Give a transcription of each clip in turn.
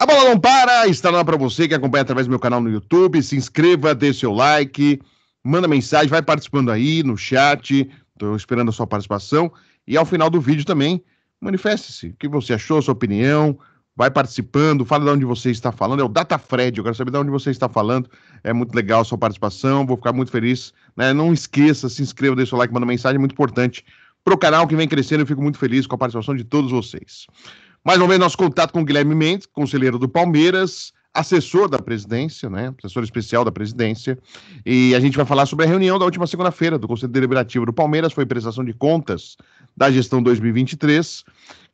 A bola não para, está lá para você que acompanha através do meu canal no YouTube. Se inscreva, dê seu like, manda mensagem, vai participando aí no chat. Estou esperando a sua participação. E ao final do vídeo também, manifeste-se. O que você achou, sua opinião? Vai participando, fala de onde você está falando. É o Fred, eu quero saber de onde você está falando. É muito legal a sua participação, vou ficar muito feliz. Né? Não esqueça, se inscreva, deixa o like, manda mensagem, é muito importante para o canal que vem crescendo. Eu fico muito feliz com a participação de todos vocês. Mais uma vez, nosso contato com Guilherme Mendes, conselheiro do Palmeiras, assessor da presidência, né? Assessor especial da presidência. E a gente vai falar sobre a reunião da última segunda-feira do Conselho Deliberativo do Palmeiras, foi prestação de contas da gestão 2023.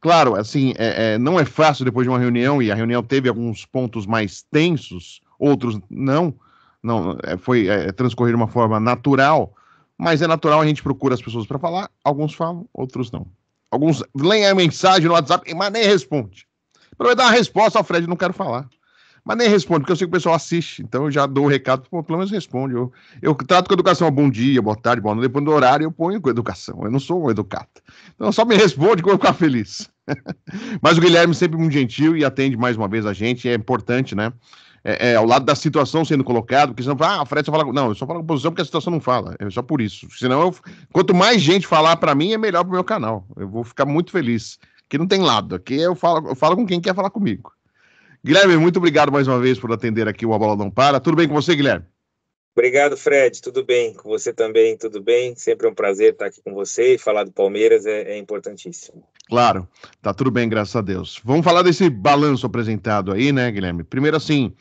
Claro, assim, é, é, não é fácil depois de uma reunião, e a reunião teve alguns pontos mais tensos, outros não. Não, é, foi é, transcorrer de uma forma natural, mas é natural, a gente procura as pessoas para falar, alguns falam, outros não. Alguns leem a mensagem no WhatsApp, mas nem responde. Para eu dar uma resposta ao Fred, não quero falar. Mas nem responde, porque eu sei que o pessoal assiste, então eu já dou o recado, pô, pelo menos responde. Eu, eu trato com educação, bom dia, boa tarde, boa noite, depois do horário eu ponho com educação, eu não sou um educado. Então só me responde que eu vou ficar feliz. Mas o Guilherme sempre muito gentil e atende mais uma vez a gente, é importante, né? é, é, ao lado da situação sendo colocado, porque senão fala, ah, Fred só fala. Não, eu só falo com posição porque a situação não fala. É só por isso. Senão, eu, quanto mais gente falar para mim, é melhor pro meu canal. Eu vou ficar muito feliz. Que não tem lado. Aqui eu falo, eu falo com quem quer falar comigo. Guilherme, muito obrigado mais uma vez por atender aqui o A Bola Não Para. Tudo bem com você, Guilherme? Obrigado, Fred. Tudo bem com você também? Tudo bem? Sempre é um prazer estar aqui com você e falar do Palmeiras é, é importantíssimo. Claro, tá tudo bem, graças a Deus. Vamos falar desse balanço apresentado aí, né, Guilherme? Primeiro, assim,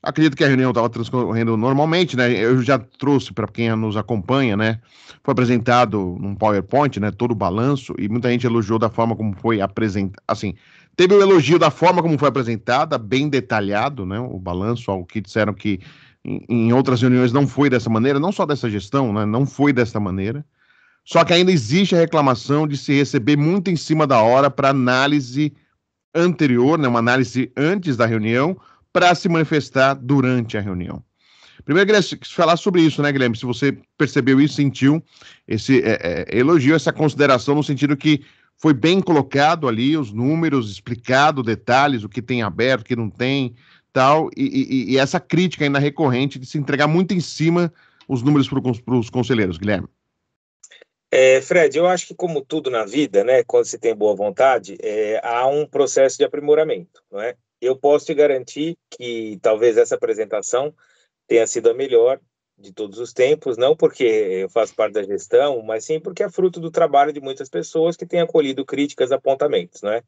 acredito que a reunião estava transcorrendo normalmente, né? Eu já trouxe para quem nos acompanha, né? Foi apresentado num PowerPoint, né? Todo o balanço e muita gente elogiou da forma como foi apresentado. Assim, teve o um elogio da forma como foi apresentada, bem detalhado, né? O balanço, algo que disseram que em, em outras reuniões não foi dessa maneira, não só dessa gestão, né? Não foi dessa maneira. Só que ainda existe a reclamação de se receber muito em cima da hora para análise anterior, né, uma análise antes da reunião, para se manifestar durante a reunião. Primeiro, queria falar sobre isso, né, Guilherme? Se você percebeu isso, sentiu esse é, é, elogio, essa consideração, no sentido que foi bem colocado ali os números, explicado detalhes, o que tem aberto, o que não tem, tal, e, e, e essa crítica ainda recorrente de se entregar muito em cima os números para os conselheiros, Guilherme. É, Fred, eu acho que como tudo na vida, né, quando se tem boa vontade, é, há um processo de aprimoramento, não é? Eu posso te garantir que talvez essa apresentação tenha sido a melhor de todos os tempos, não porque eu faço parte da gestão, mas sim porque é fruto do trabalho de muitas pessoas que têm acolhido críticas, apontamentos, não é?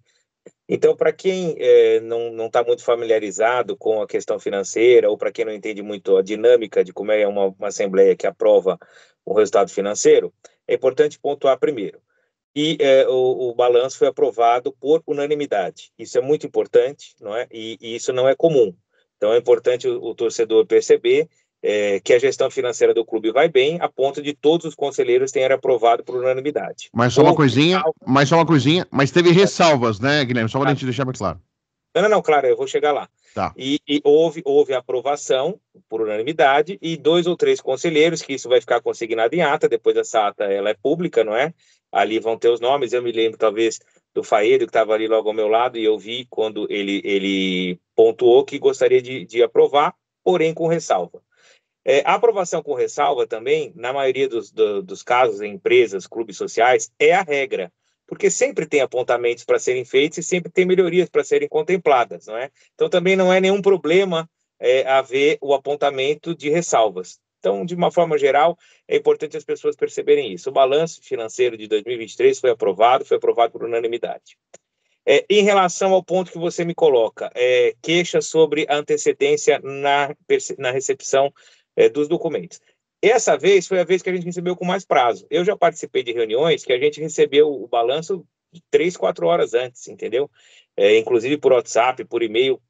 Então, para quem é, não está muito familiarizado com a questão financeira, ou para quem não entende muito a dinâmica de como é uma, uma assembleia que aprova o resultado financeiro, é importante pontuar primeiro. E é, o, o, balanço foi aprovado por unanimidade. Isso é muito importante, não é? E, e isso não é comum. Então é importante o, o torcedor perceber é, que a gestão financeira do clube vai bem, a ponto de todos os conselheiros terem aprovado por unanimidade. Mas só uma Ou, coisinha, mas só uma coisinha, mas teve é. ressalvas, né, Guilherme? Só para a gente deixar bem claro. Não, não, não, claro, eu vou chegar lá. Tá. E, e, houve, houve aprovação por unanimidade e dois ou três conselheiros, que isso vai ficar consignado em ata, depois essa ata ela é pública, não é? Ali vão ter os nomes, eu me lembro talvez do Faedo, que estava ali logo ao meu lado, e eu vi quando ele, ele pontuou que gostaria de, de aprovar, porém com ressalva. É, a aprovação com ressalva também, na maioria dos, do, dos casos em empresas, clubes sociais, é a regra porque sempre tem apontamentos para serem feitos e sempre tem melhorias para serem contempladas, não é? Então também não é nenhum problema é, haver o apontamento de ressalvas. Então, de uma forma geral, é importante as pessoas perceberem isso. O balanço financeiro de 2023 foi aprovado, foi aprovado por unanimidade. É, em relação ao ponto que você me coloca, é, queixa sobre a antecedência na, na recepção é, dos documentos. Essa vez foi a vez que a gente recebeu com mais prazo. Eu já participei de reuniões que a gente recebeu o balanço três, quatro horas antes, entendeu? É, inclusive por WhatsApp, por e-mail,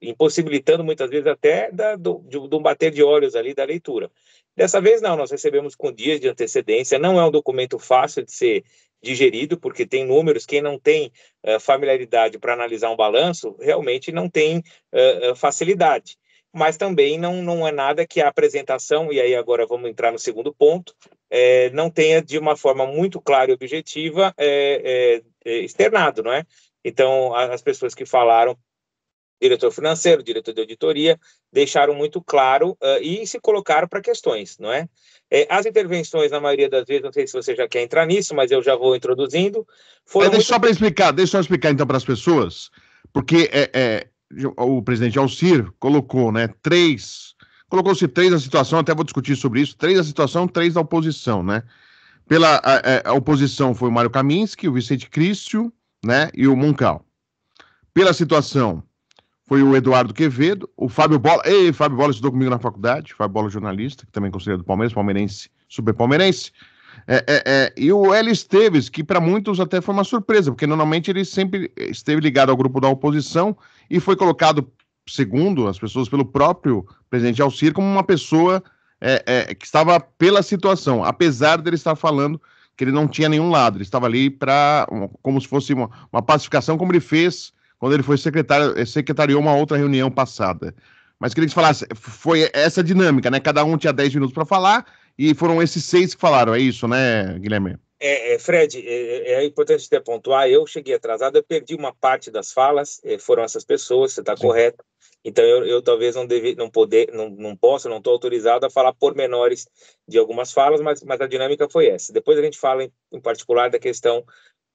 impossibilitando muitas vezes até da, do, de, um bater de olhos ali da leitura. Dessa vez não, nós recebemos com dias de antecedência, não é um documento fácil de ser digerido, porque tem números, quem não tem uh, familiaridade para analisar um balanço, realmente não tem uh, facilidade mas também não, não é nada que a apresentação, e aí agora vamos entrar no segundo ponto, é, não tenha de uma forma muito clara e objetiva é, é, é externado, não é? Então, as pessoas que falaram, diretor financeiro, diretor de auditoria, deixaram muito claro uh, e se colocaram para questões, não é? é? As intervenções, na maioria das vezes, não sei se você já quer entrar nisso, mas eu já vou introduzindo. Foram deixa muito... só para explicar, deixa eu explicar então para as pessoas, porque é, o presidente Alcir colocou, né, três, colocou-se três da situação, até vou discutir sobre isso, três da situação, três da oposição, né? Pela a, é, a oposição foi o Mário Kaminski, o Vicente Crício, né, e o Moncal. Pela situação foi o Eduardo Quevedo, o Fábio Bola, ei, Fábio Bola estudou comigo na faculdade, Fábio Bola jornalista, que também é conselheiro do Palmeiras, palmeirense, super palmeirense, é, é, é, e o Hélio Esteves, que para muitos até foi uma surpresa, porque normalmente ele sempre esteve ligado ao grupo da oposição e foi colocado, segundo as pessoas, pelo próprio presidente Alcir, como uma pessoa é, é, que estava pela situação, apesar dele estar falando que ele não tinha nenhum lado, ele estava ali para como se fosse uma, uma, pacificação, como ele fez quando ele foi secretário, eh, secretariou uma outra reunião passada. Mas queria que você falasse, foi essa dinâmica, né? Cada um tinha 10 minutos para falar, e foram esses seis que falaram, é isso, né, Guilherme? É, é, Fred, é, é, é importante até pontuar, eu cheguei atrasado, eu perdi uma parte das falas, é, foram essas pessoas, você está correto. Então eu, eu, talvez não deve, não poder, não, não posso, não estou autorizado a falar pormenores de algumas falas, mas, mas a dinâmica foi essa. Depois a gente fala em, em particular da questão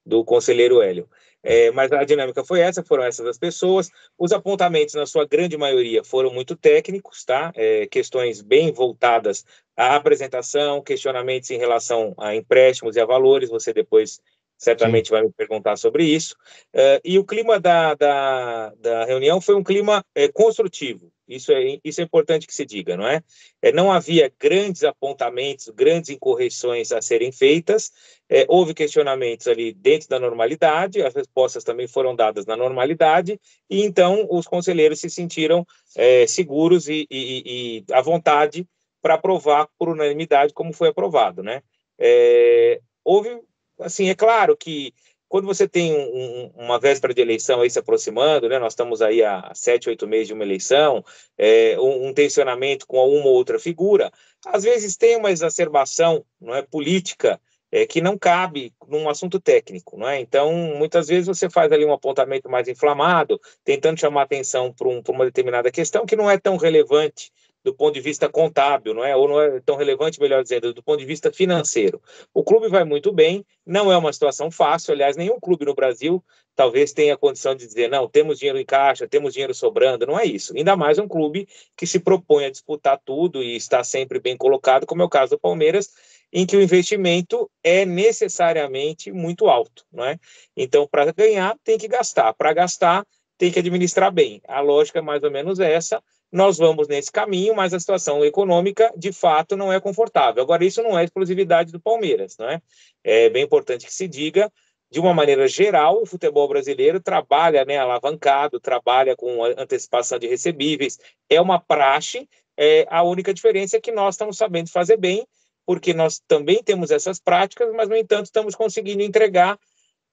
do conselheiro Hélio. É, mas a dinâmica foi essa, foram essas as pessoas. Os apontamentos, na sua grande maioria, foram muito técnicos, tá? É, questões bem voltadas à apresentação, questionamentos em relação a empréstimos e a valores. Você depois certamente Sim. vai me perguntar sobre isso. É, e o clima da, da, da, reunião foi um clima é, construtivo. Isso é, isso é importante que se diga, não é? é não havia grandes apontamentos, grandes incorreções a serem feitas, é, houve questionamentos ali dentro da normalidade, as respostas também foram dadas na normalidade, e então os conselheiros se sentiram é, seguros e, e, e à vontade para aprovar por unanimidade como foi aprovado, né? É, houve, assim, é claro que quando você tem um, uma véspera de eleição aí se aproximando, né, nós estamos aí há sete, oito meses de uma eleição, é, um, um, tensionamento com uma ou outra figura, às vezes tem uma exacerbação não é, política é, que não cabe num assunto técnico, não é? Então, muitas vezes você faz ali um apontamento mais inflamado, tentando chamar atenção para um, uma determinada questão que não é tão relevante do ponto de vista contábil, não é? Ou não é tão relevante, melhor dizendo, do ponto de vista financeiro. O clube vai muito bem, não é uma situação fácil, aliás, nenhum clube no Brasil talvez tenha condição de dizer, não, temos dinheiro em caixa, temos dinheiro sobrando, não é isso. Ainda mais um clube que se propõe a disputar tudo e está sempre bem colocado, como é o caso do Palmeiras, em que o investimento é necessariamente muito alto, não é? Então, para ganhar, tem que gastar, para gastar, tem que administrar bem. A lógica é mais ou menos essa nós vamos nesse caminho, mas a situação econômica, de fato, não é confortável. Agora, isso não é exclusividade do Palmeiras, não é? É bem importante que se diga, de uma maneira geral, o futebol brasileiro trabalha né, alavancado, trabalha com antecipação de recebíveis, é uma praxe, é, a única diferença é que nós estamos sabendo fazer bem, porque nós também temos essas práticas, mas, no entanto, estamos conseguindo entregar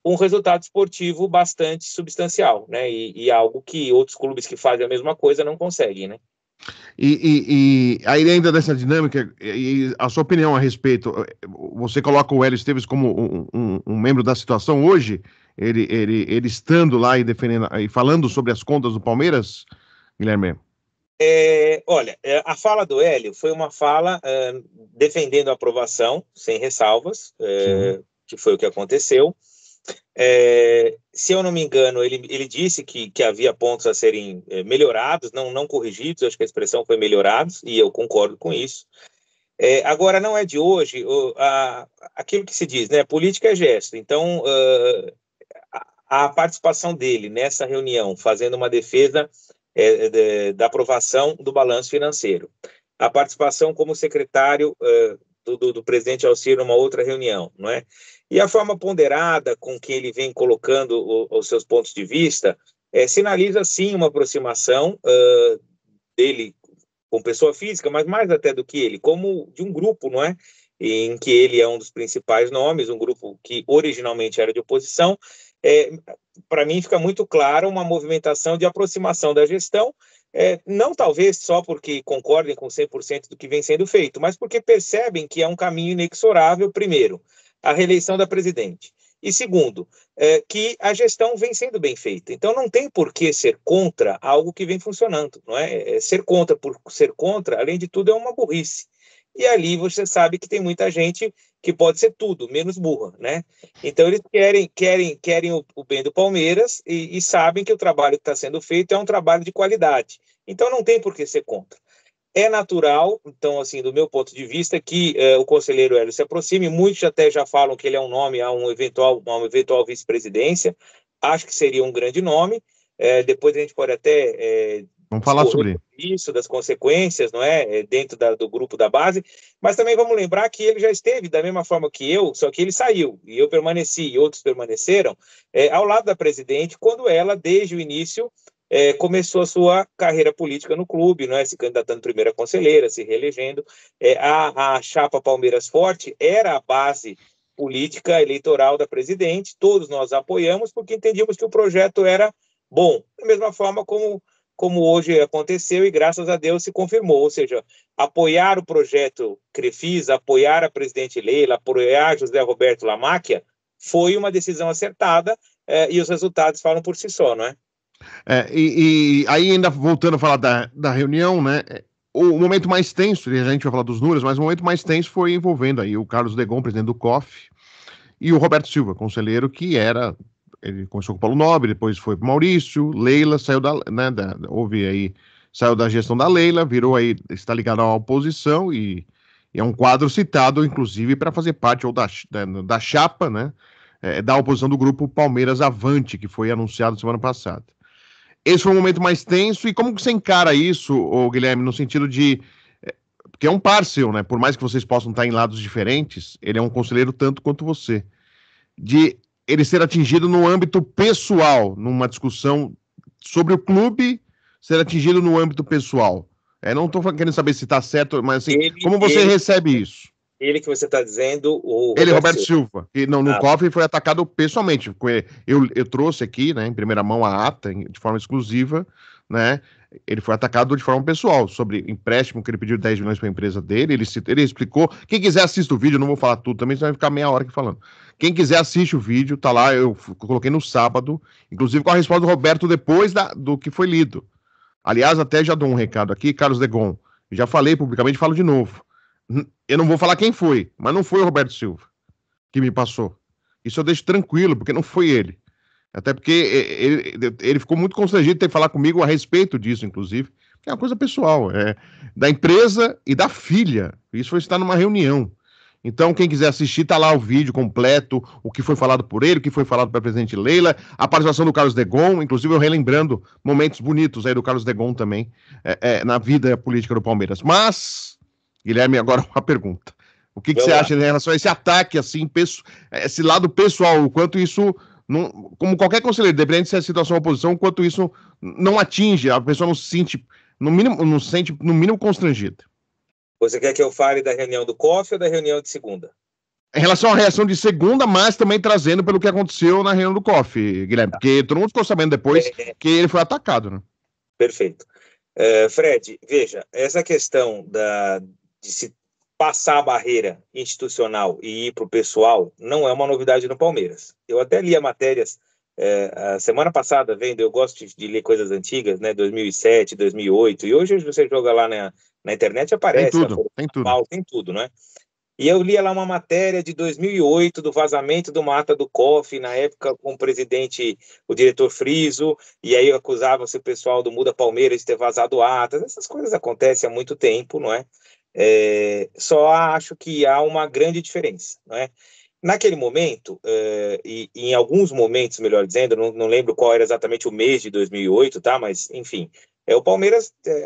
um resultado esportivo bastante substancial, né? E, e, algo que outros clubes que fazem a mesma coisa não conseguem, né? E, e, e aí ainda dessa dinâmica, e a sua opinião a respeito, você coloca o Hélio Esteves como um, um, um membro da situação hoje, ele, ele, ele estando lá e defendendo e falando sobre as contas do Palmeiras, Guilherme? É, olha, é, a fala do Hélio foi uma fala é, defendendo a aprovação, sem ressalvas, é, que foi o que aconteceu. É, se eu não me engano, ele, ele disse que, que havia pontos a serem é, melhorados, não, não corrigidos, acho que a expressão foi melhorados, e eu concordo com isso. É, agora, não é de hoje o, a, aquilo que se diz, né? Política é gesto. Então, uh, a, a participação dele nessa reunião, fazendo uma defesa é, é, de, da aprovação do balanço financeiro, a participação como secretário uh, do, do, do presidente Alcir numa outra reunião, não é? E a forma ponderada com que ele vem colocando o, os seus pontos de vista é, sinaliza, sim, uma aproximação uh, dele com pessoa física, mas mais até do que ele, como de um grupo, não é? Em que ele é um dos principais nomes, um grupo que originalmente era de oposição. É, Para mim, fica muito claro uma movimentação de aproximação da gestão, é, não talvez só porque concordem com 100% do que vem sendo feito, mas porque percebem que é um caminho inexorável, primeiro, a reeleição da presidente. E segundo, é, que a gestão vem sendo bem feita. Então não tem por que ser contra algo que vem funcionando, não é? é? Ser contra por ser contra, além de tudo, é uma burrice. E ali você sabe que tem muita gente que pode ser tudo, menos burra, né? Então eles querem, querem, querem o, o bem do Palmeiras e, e sabem que o trabalho que está sendo feito é um trabalho de qualidade. Então não tem por que ser contra. É natural, então, assim, do meu ponto de vista, que eh, o conselheiro Hélio se aproxime. Muitos até já falam que ele é um nome a um eventual, a uma eventual vice-presidência. Acho que seria um grande nome. É, depois a gente pode até. Eh, vamos falar sobre isso, das consequências, não é? é? Dentro da, do grupo da base. Mas também vamos lembrar que ele já esteve da mesma forma que eu, só que ele saiu e eu permaneci e outros permaneceram eh, ao lado da presidente, quando ela, desde o início, é, começou a sua carreira política no clube, né, se candidatando primeira conselheira, se reelegendo. É, a, a chapa Palmeiras Forte era a base política eleitoral da presidente, todos nós apoiamos, porque entendíamos que o projeto era bom. Da mesma forma como, como hoje aconteceu e, graças a Deus, se confirmou. Ou seja, apoiar o projeto Crefisa, apoiar a presidente Leila, apoiar José Roberto Lamáquia, foi uma decisão acertada eh, e os resultados falam por si só, não é? É, e, e, aí, ainda voltando a falar da, da reunião, né? O momento mais tenso, a gente vai falar dos números, mas o momento mais tenso foi envolvendo aí o Carlos Degon, presidente do COF, e o Roberto Silva, conselheiro, que era. Ele começou com o Paulo Nobre, depois foi para Maurício, Leila saiu da, né, da. Houve aí. Saiu da gestão da Leila, virou aí. Está ligado à oposição e, e é um quadro citado, inclusive, para fazer parte ou da, da, da chapa, né? É, da oposição do grupo Palmeiras Avante, que foi anunciado semana passada esse foi um momento mais tenso. E como que você encara isso, ô, Guilherme, no sentido de. Eh, porque é um par né? Por mais que vocês possam estar em lados diferentes, ele é um conselheiro tanto quanto você. De ele ser atingido no âmbito pessoal, numa discussão sobre o clube, ser atingido no âmbito pessoal. É, não estou querendo saber se está certo, mas assim, ele, como você ele, é. recebe isso? Ele que você está dizendo, o. Ele, Roberto, Silva. Silva. não, no ah. cofre foi atacado pessoalmente. Eu, eu trouxe aqui, né, em primeira mão, a ata, de forma exclusiva, né? Ele foi atacado de forma pessoal sobre empréstimo que ele pediu 10 milhões para a empresa dele. Ele, ele explicou. Quem quiser assistir o vídeo, eu não vou falar tudo também, senão vai ficar meia hora aqui falando. Quem quiser assiste o vídeo, tá lá. Eu coloquei no sábado, inclusive com a resposta do Roberto depois da, do que foi lido. Aliás, até já dou um recado aqui, Carlos Degon. Já falei publicamente, falo de novo. Eu não vou falar quem foi, mas não foi o Roberto Silva que me passou. Isso eu deixo tranquilo, porque não foi ele. Até porque ele, ele ficou muito constrangido de ter que falar comigo a respeito disso, inclusive. É uma coisa pessoal, é da empresa e da filha. Isso foi estar numa reunião. Então, quem quiser assistir, está lá o vídeo completo, o que foi falado por ele, o que foi falado pela presidente Leila, a participação do Carlos Degon, inclusive eu relembrando momentos bonitos aí do Carlos Degon também é, é, na vida política do Palmeiras. Mas Guilherme, agora uma pergunta. O que, que você lá. acha em relação a esse ataque, assim, esse lado pessoal, o quanto isso, não, como qualquer conselheiro, dependendo se é situação ou oposição, o quanto isso não atinge, a pessoa não se sente, no mínimo, não se sente, no mínimo, constrangida. Você quer que eu fale da reunião do COF ou da reunião de segunda? Em relação à reação de segunda, mas também trazendo pelo que aconteceu na reunião do COF, Guilherme, tá. porque todo mundo ficou sabendo depois é. que ele foi atacado, né? Perfeito. Uh, Fred, veja, essa questão da, de se passar a barreira institucional e ir para o pessoal não é uma novidade no Palmeiras. Eu até li matérias é, a semana passada, vendo, eu gosto de, ler coisas antigas, né, 2007, 2008, e hoje você joga lá na, na internet aparece. Tem tudo, tem tudo. tem tudo, né? E eu lia lá uma matéria de 2008 do vazamento do mata do COF, na época com o presidente, o diretor Friso, e aí acusava-se o pessoal do Muda Palmeiras de ter vazado atas. Essas coisas acontecem há muito tempo, não é? É, só acho que há uma grande diferença, não é? Naquele momento, é, e, em alguns momentos, melhor dizendo, não, não, lembro qual era exatamente o mês de 2008, tá? Mas, enfim, é, o Palmeiras é,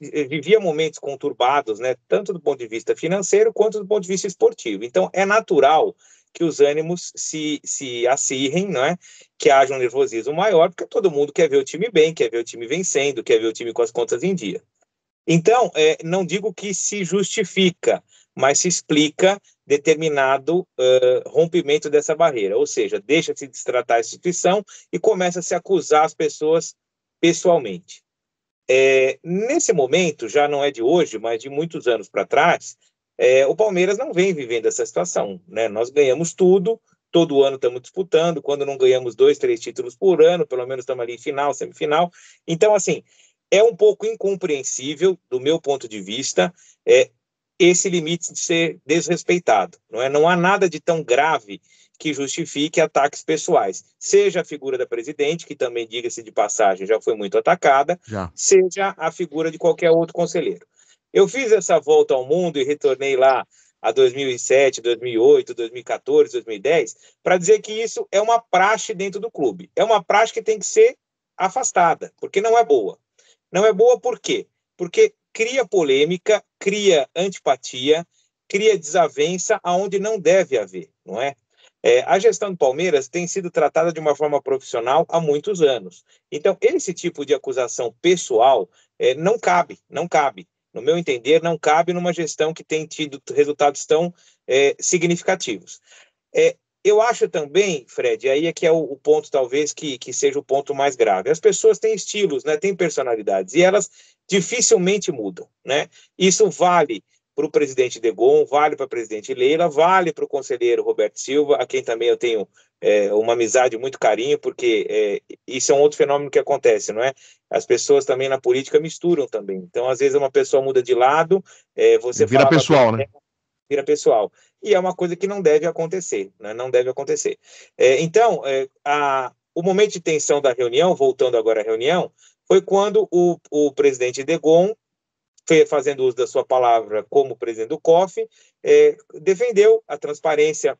é, vivia momentos conturbados, né? Tanto do ponto de vista financeiro quanto do ponto de vista esportivo. Então, é natural que os ânimos se, se acirrem, não é? Que haja um nervosismo maior, porque todo mundo quer ver o time bem, quer ver o time vencendo, quer ver o time com as contas em dia. Então, é, não digo que se justifica, mas se explica determinado uh, rompimento dessa barreira, ou seja, deixa-se de a instituição e começa a se acusar as pessoas pessoalmente. É, nesse momento, já não é de hoje, mas de muitos anos para trás, é, o Palmeiras não vem vivendo essa situação. Né? Nós ganhamos tudo, todo ano estamos disputando, quando não ganhamos dois, três títulos por ano, pelo menos estamos ali em final, semifinal. Então, assim, é um pouco incompreensível, do meu ponto de vista, é, esse limite de ser desrespeitado. Não, é? não há nada de tão grave que justifique ataques pessoais. Seja a figura da presidente, que também, diga-se de passagem, já foi muito atacada, já. seja a figura de qualquer outro conselheiro. Eu fiz essa volta ao mundo e retornei lá a 2007, 2008, 2014, 2010, para dizer que isso é uma praxe dentro do clube. É uma praxe que tem que ser afastada, porque não é boa. Não é boa por quê? Porque cria polêmica, cria antipatia, cria desavença aonde não deve haver, não é? é? a gestão do Palmeiras tem sido tratada de uma forma profissional há muitos anos. Então, esse tipo de acusação pessoal é, não cabe, não cabe. No meu entender, não cabe numa gestão que tem tido resultados tão é, significativos. É, eu acho também, Fred, aí é que é o, o, ponto talvez que, que seja o ponto mais grave. As pessoas têm estilos, né, têm personalidades e elas dificilmente mudam, né? Isso vale para o presidente Degon, vale para a presidente Leila, vale para o conselheiro Roberto Silva, a quem também eu tenho é, uma amizade muito carinho, porque é, isso é um outro fenômeno que acontece, não é? As pessoas também na política misturam também. Então, às vezes, uma pessoa muda de lado, é, você vira pessoal, pra... né? É, vira pessoal e é uma coisa que não deve acontecer, né? não deve acontecer. É, então, é, a, o momento de tensão da reunião, voltando agora à reunião, foi quando o, o presidente Degon, fazendo uso da sua palavra como presidente do COF, é, defendeu a transparência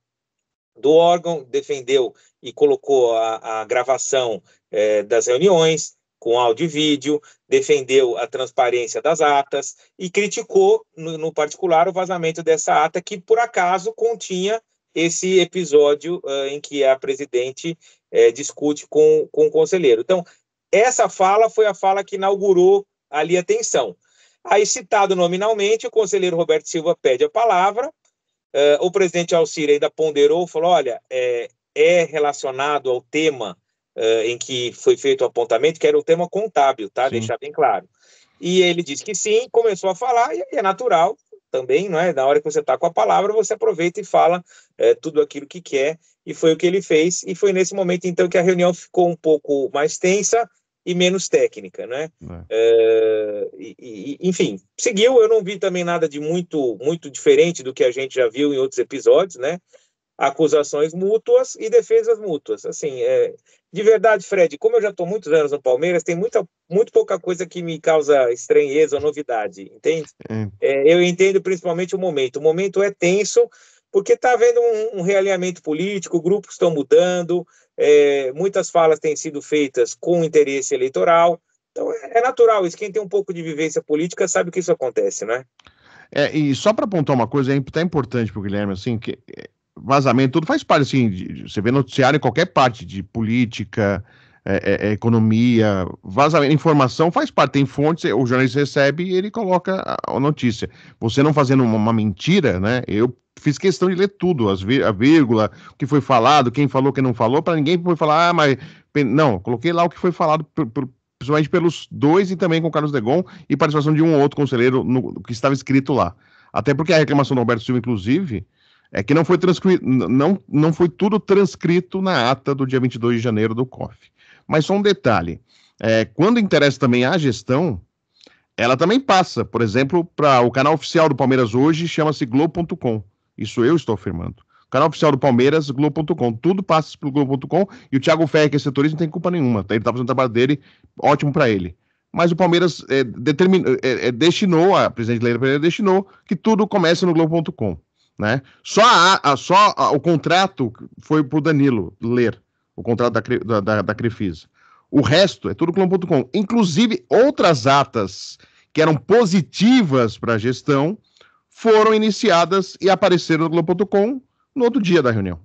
do órgão, defendeu e colocou a, a gravação é, das reuniões, com áudio e vídeo, defendeu a transparência das atas e criticou, no, no particular, o vazamento dessa ata que, por acaso, continha esse episódio uh, em que a presidente uh, discute com, com o conselheiro. Então, essa fala foi a fala que inaugurou ali a tensão. Aí, citado nominalmente, o conselheiro Roberto Silva pede a palavra, uh, o presidente Alcira ainda ponderou, falou, olha, é, é relacionado ao tema uh, em que foi feito o apontamento, que era o tema contábil, tá? Sim. Deixar bem claro. E ele disse que sim, começou a falar, e é natural também, não é? Na hora que você está com a palavra, você aproveita e fala é, tudo aquilo que quer, e foi o que ele fez, e foi nesse momento, então, que a reunião ficou um pouco mais tensa e menos técnica, né? É. é. Eh, e, e, enfim, seguiu, eu não vi também nada de muito, muito diferente do que a gente já viu em outros episódios, né? Acusações mútuas e defesas mútuas, assim, é, de verdade, Fred, como eu já estou muitos anos no Palmeiras, tem muita, muito pouca coisa que me causa estranheza ou novidade, entende? É, é eu entendo principalmente o momento. O momento é tenso, porque está havendo um, um, realinhamento político, grupos estão mudando, é, muitas falas têm sido feitas com interesse eleitoral. Então é, é, natural isso. Quem tem um pouco de vivência política sabe que isso acontece, né? É, e só para apontar uma coisa, é até tá importante para o Guilherme, assim, que é, vazamento, tudo faz parte, assim, de, você vê noticiário em qualquer parte, de política, é, é, é, economia, vazamento, informação faz parte, tem fontes, o jornalista recebe e ele coloca a, a notícia. Você não fazendo uma, uma, mentira, né? Eu fiz questão de ler tudo, as vir, a vírgula, o que foi falado, quem falou, quem não falou, para ninguém foi falar, ah, mas. Não, coloquei lá o que foi falado por, por, principalmente pelos dois e também com o Carlos Degon e participação de um ou outro conselheiro no, no que estava escrito lá. Até porque a reclamação do Alberto Silva, inclusive, é que não foi transcrito, não, não foi tudo transcrito na ata do dia 22 de janeiro do COF. Mas só um detalhe, é, quando interessa também a gestão, ela também passa, por exemplo, para o canal oficial do Palmeiras hoje chama-se Globo.com. Isso eu estou afirmando. O canal oficial do Palmeiras, Globo.com. Tudo passa pelo Globo.com e o Thiago Ferreira, que é setorista, não tem culpa nenhuma. Tá? Ele está fazendo o trabalho dele, ótimo para ele mas o Palmeiras é, determinou, é, é, destinou, a presidente Leila Pereira destinou que tudo comece no Globo.com. Né? Só, a, a só a, o contrato foi para o Danilo ler, o contrato da, da, da, da Crefisa. O resto é tudo Globo.com. Inclusive, outras atas que eram positivas para a gestão foram iniciadas e apareceram no Globo.com no outro dia da reunião.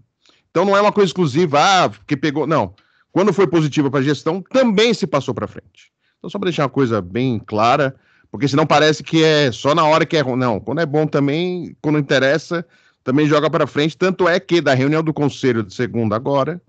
Então não é uma coisa exclusiva, ah, porque pegou. Não. Quando foi positiva para a gestão, também se passou para frente. Então, só para deixar uma coisa bem clara, porque senão parece que é só na hora que é ruim. Não, quando é bom também, quando interessa, também joga para frente. Tanto é que da reunião do conselho de segunda agora,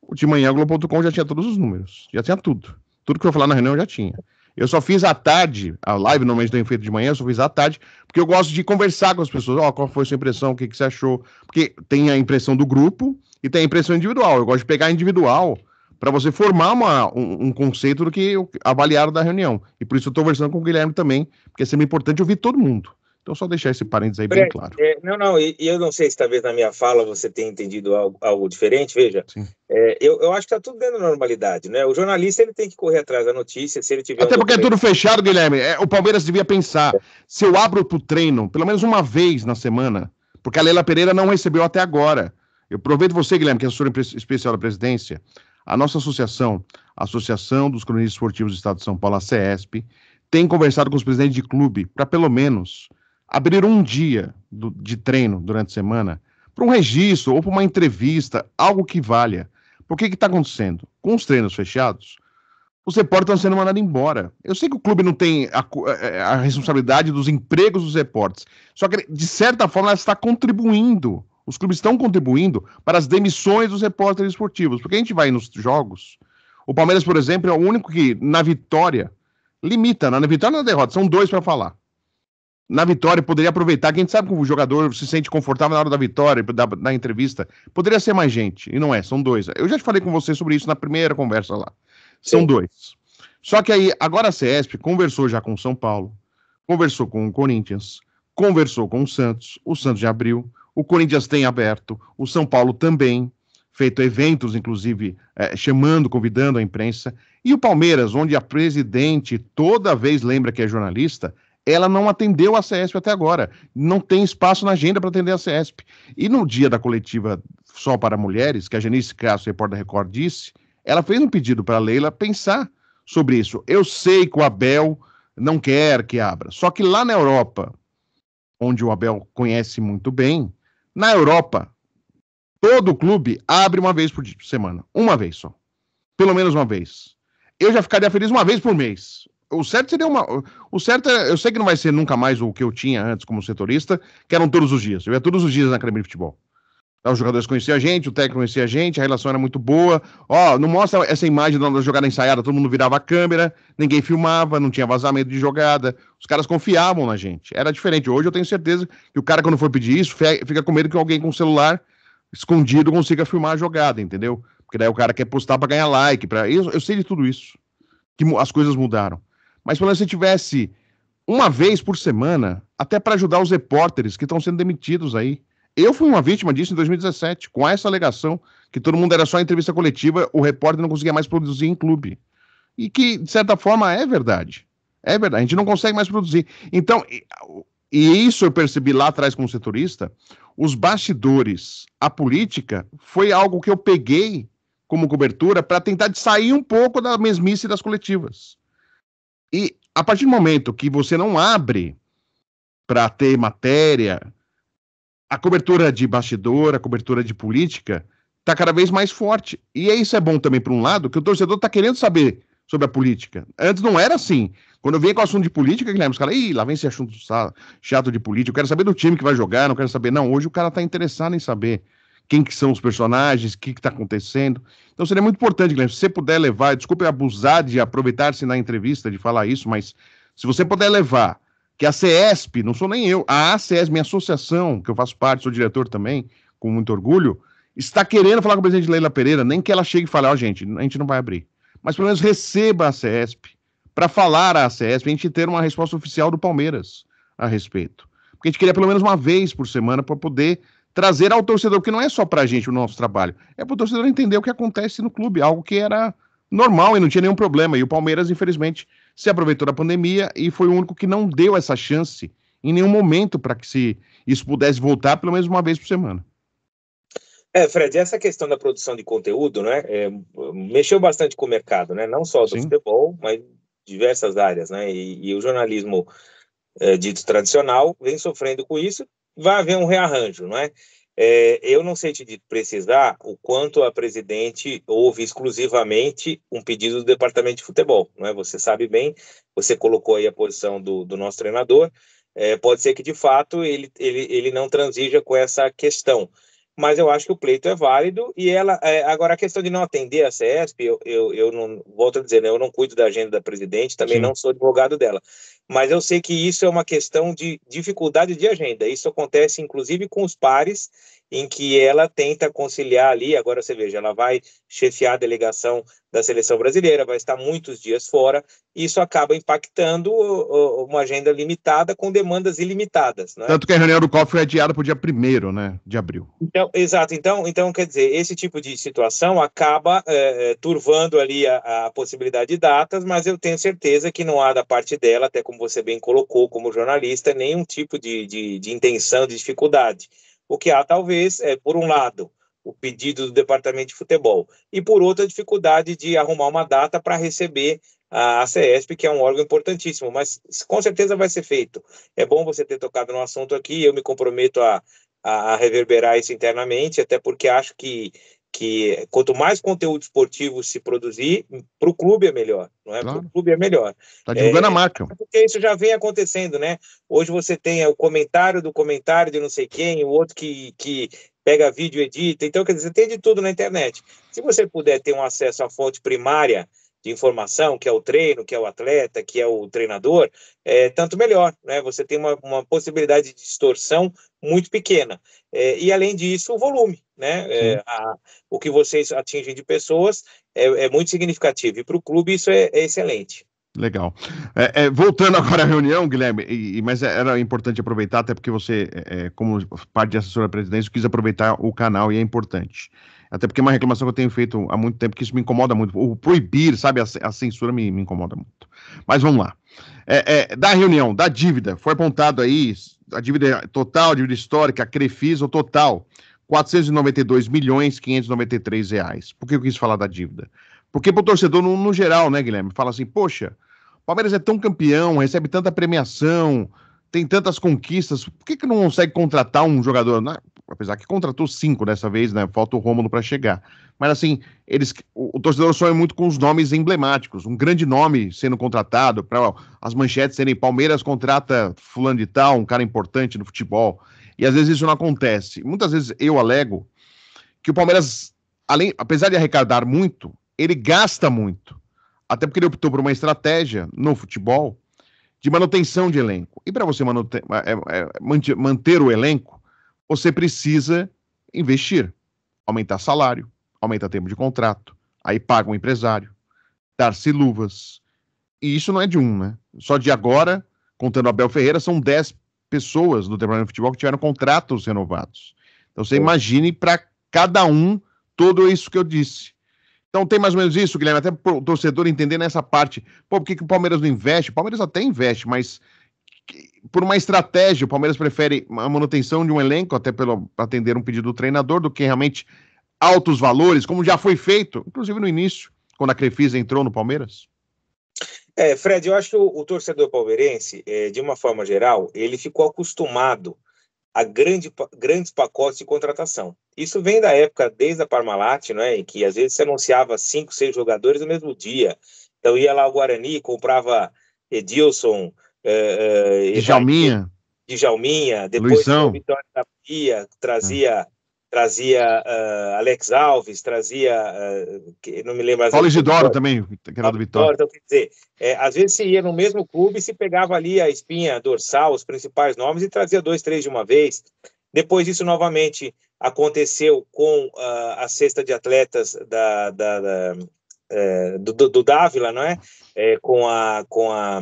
o de manhã Globo.com já tinha todos os números, já tinha tudo. Tudo que eu falar na reunião já tinha. Eu só fiz à tarde, a live normalmente do feito de manhã, eu só fiz à tarde, porque eu gosto de conversar com as pessoas. Ó, oh, qual foi a sua impressão? O que, que você achou? Porque tem a impressão do grupo e tem a impressão individual. Eu gosto de pegar individual para você formar uma, um, um, conceito do que avaliaram da reunião. E por isso eu estou conversando com o Guilherme também, porque é sempre importante ouvir todo mundo. Então, só deixar esse parênteses aí bem claro. É, não, não, e, eu não sei se talvez na minha fala você tenha entendido algo, algo diferente, veja. É, eu, eu acho que está tudo dentro da normalidade, né? O jornalista ele tem que correr atrás da notícia, se ele tiver. Até um porque documento... é tudo fechado, Guilherme. É, o Palmeiras devia pensar: é. se eu abro para o treino, pelo menos uma vez na semana, porque a Leila Pereira não recebeu até agora. Eu aproveito você, Guilherme, que é sua especial da presidência. A nossa associação, a Associação dos Cronistas Esportivos do Estado de São Paulo, a CESP, tem conversado com os presidentes de clube para pelo menos abrir um dia do, de treino durante a semana para um registro ou para uma entrevista, algo que valha. Porque que está acontecendo? Com os treinos fechados, os repórteres estão sendo mandados embora. Eu sei que o clube não tem a, eh, eh, a responsabilidade dos empregos dos repórteres, só que, de certa forma, ela está contribuindo os clubes estão contribuindo para as demissões dos repórteres esportivos. Porque a gente vai nos jogos. O Palmeiras, por exemplo, é o único que, na vitória, limita. Né? Na vitória na derrota. São dois para falar. Na vitória, poderia aproveitar. Quem sabe que o jogador se sente confortável na hora da vitória, da, da entrevista. Poderia ser mais gente. E não é, são dois. Eu já te falei com você sobre isso na primeira conversa lá. São Sim. dois. Só que aí, agora a CESP conversou já com o São Paulo, conversou com o Corinthians, conversou com o Santos, o Santos já abriu, o Corinthians tem aberto, o São Paulo também, feito eventos, inclusive, é, chamando, convidando a imprensa. E o Palmeiras, onde a presidente toda vez lembra que é jornalista, ela não atendeu a CESP até agora. Não tem espaço na agenda para atender a CESP. E no dia da coletiva só para mulheres, que a Janice Castro, repórter da Record, disse, ela fez um pedido para a Leila pensar sobre isso. Eu sei que o Abel não quer que abra. Só que lá na Europa, onde o Abel conhece muito bem, na Europa, todo clube abre uma vez por semana. Uma vez só. Pelo menos uma vez. Eu já ficaria feliz uma vez por mês. O certo seria uma. O certo é, eu sei que não vai ser nunca mais o que eu tinha antes como setorista, que eram todos os dias. Eu ia todos os dias na academia de futebol. Os jogadores conheciam a gente, o técnico conhecia a gente, a relação era muito boa. Ó, não mostra essa imagem da jogada ensaiada, todo mundo virava a câmera, ninguém filmava, não tinha vazamento de jogada. Os caras confiavam na gente. Era diferente. Hoje eu tenho certeza que o cara, quando for pedir isso, fica com medo que alguém com o celular escondido consiga filmar a jogada, entendeu? Porque daí o cara quer postar para ganhar like. Pra... Eu, eu sei de tudo isso. Que as coisas mudaram. Mas pelo menos se tivesse uma vez por semana, até para ajudar os repórteres que estão sendo demitidos aí eu fui uma vítima disso em 2017, com essa alegação que todo mundo era só entrevista coletiva, o repórter não conseguia mais produzir em clube. E que, de certa forma, é verdade. É verdade, a gente não consegue mais produzir. Então, e isso eu percebi lá atrás como setorista, os bastidores, a política, foi algo que eu peguei como cobertura para tentar sair um pouco da mesmice das coletivas. E a partir do momento que você não abre para ter matéria, a cobertura de bastidor, a cobertura de política, está cada vez mais forte. E é isso é bom também, por um lado, que o torcedor está querendo saber sobre a política. Antes não era assim. Quando eu vinha com assunto de política, Guilherme, os caras, ih, lá vem esse assunto chato de política, eu quero saber do time que vai jogar, não quero saber. Não, hoje o cara está interessado em saber quem que são os personagens, o que está acontecendo. Então seria muito importante, Guilherme, se você puder levar, desculpe abusar de aproveitar-se na entrevista de falar isso, mas se você puder levar que a CESP, não sou nem eu, a ACESP, minha associação, que eu faço parte, sou diretor também, com muito orgulho, está querendo falar com o presidente Leila Pereira, nem que ela chegue e fale, ó, oh, gente, a gente não vai abrir. Mas pelo menos receba a CESP, para falar à CESP, a gente ter uma resposta oficial do Palmeiras a respeito. Porque a gente queria pelo menos uma vez por semana para poder trazer ao torcedor, que não é só para a gente o nosso trabalho, é para o torcedor entender o que acontece no clube, algo que era normal e não tinha nenhum problema. E o Palmeiras, infelizmente, se aproveitou da pandemia e foi o único que não deu essa chance em nenhum momento para que se isso pudesse voltar pelo menos uma vez por semana. É, Fred, essa questão da produção de conteúdo, né, é, mexeu bastante com o mercado, né, não só do Sim. futebol, mas diversas áreas, né, e, e o jornalismo é, dito tradicional vem sofrendo com isso, vai haver um rearranjo, não é? É, eu não sei te precisar o quanto a presidente houve exclusivamente um pedido do departamento de futebol, não é? Você sabe bem, você colocou aí a posição do, do nosso treinador. É, pode ser que de fato ele, ele, ele não transija com essa questão, mas eu acho que o pleito é válido e ela é, agora a questão de não atender a CESP eu, eu, eu não volto a dizer né, eu não cuido da agenda da presidente também Sim. não sou advogado dela mas eu sei que isso é uma questão de dificuldade de agenda isso acontece inclusive com os pares em que ela tenta conciliar ali. Agora você veja, ela vai chefiar a delegação da seleção brasileira, vai estar muitos dias fora, e isso acaba impactando uma agenda limitada com demandas ilimitadas. Né? Tanto que a reunião do COF foi é adiada para o dia 1 né, de abril. Então, exato, então, então quer dizer, esse tipo de situação acaba é, turvando ali a, a possibilidade de datas, mas eu tenho certeza que não há da parte dela, até como você bem colocou, como jornalista, nenhum tipo de, de, de intenção de dificuldade. O que há, talvez, é, por um lado, o pedido do Departamento de Futebol, e por outro, a dificuldade de arrumar uma data para receber a CESP, que é um órgão importantíssimo, mas com certeza vai ser feito. É bom você ter tocado no assunto aqui, eu me comprometo a, a reverberar isso internamente, até porque acho que que quanto mais conteúdo esportivo se produzir, para o clube é melhor, não é? Claro. Para o clube é melhor. Está divulgando é, a marca. É porque isso já vem acontecendo, né? Hoje você tem é, o comentário do comentário de não sei quem, o outro que, que pega vídeo, edita. Então, quer dizer, você tem de tudo na internet. Se você puder ter um acesso à fonte primária, de informação, que é o treino, que é o atleta, que é o treinador, é, tanto melhor, né? Você tem uma, uma possibilidade de distorção muito pequena. É, e além disso, o volume, né? É, a, o que vocês atingem de pessoas é, é, muito significativo. E para o clube isso é, é excelente. Legal. É, é, voltando agora à reunião, Guilherme, e, e, mas é, era importante aproveitar, até porque você, é, é, como parte de assessora da presidência, quis aproveitar o canal e é importante. Até porque é uma reclamação que eu tenho feito há muito tempo, que isso me incomoda muito. O proibir, sabe, a, a censura me, me, incomoda muito. Mas vamos lá. É, da reunião, da dívida, foi apontado aí a dívida total, a dívida histórica, a Crefisa, o total, R$ reais. Por que eu quis falar da dívida? Porque pro torcedor, no, no geral, né, Guilherme? Fala assim, poxa, o Palmeiras é tão campeão, recebe tanta premiação, tem tantas conquistas, por que, que não consegue contratar um jogador? Apesar que contratou cinco dessa vez, né? Falta o Rômulo para chegar. Mas assim, eles, o, o, torcedor sonha muito com os nomes emblemáticos, um grande nome sendo contratado, para as manchetes serem Palmeiras contrata fulano de tal, um cara importante no futebol. E às vezes isso não acontece. Muitas vezes eu alego que o Palmeiras, além, apesar de arrecadar muito, ele gasta muito. Até porque ele optou por uma estratégia no futebol de manutenção de elenco. E para você manute... É, é, é, manter o elenco, você precisa investir, aumentar salário, aumentar tempo de contrato, aí paga um empresário, dar-se luvas. E isso não é de um, né? Só de agora, contando Abel Ferreira, são 10 pessoas do Departamento de Futebol que tiveram contratos renovados. Então você imagine para cada um todo isso que eu disse. Então tem mais ou menos isso, Guilherme, até para o torcedor entender nessa parte. Pô, por que, que o Palmeiras não investe? O Palmeiras até investe, mas por uma estratégia, o Palmeiras prefere a manutenção de um elenco, até pelo atender um pedido do treinador, do que realmente altos valores, como já foi feito, inclusive no início, quando a Crefisa entrou no Palmeiras. É, Fred, eu acho que o, o torcedor palmeirense, é, de uma forma geral, ele ficou acostumado a grande, grandes pacotes de contratação. Isso vem da época, desde a Parmalat, é em que às vezes se anunciava cinco, seis jogadores no mesmo dia. Então ia lá ao Guarani, comprava Edilson, eh, eh, Djalminha, Djalminha depois Luizão. Vitória da Pia, trazia... É trazia uh, Alex Alves, trazia, uh, que, não me lembro... Paulo Isidoro também, que era do Vitória. Então, quer dizer, é, às vezes se ia no mesmo clube e se pegava ali a espinha dorsal, os principais nomes, e trazia dois, três de uma vez. Depois disso, novamente, aconteceu com uh, a cesta de atletas da, da, da eh, do, do Dávila, não é? é? com a com a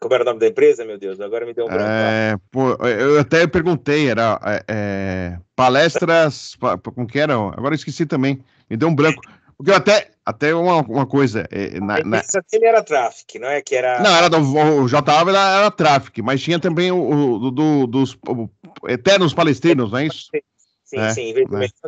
como era o nome da empresa, meu Deus, agora me deu um branco. É, pô, eu até perguntei, era é, é palestras, como que era? Agora esqueci também, me deu um branco. Porque eu até até uma, uma coisa é, é, na, na... ele era Traffic, não é que era não era do, o J era, era Traffic, mas tinha também o, o do, dos o, eternos palestrinos, não é isso? Sim, sim,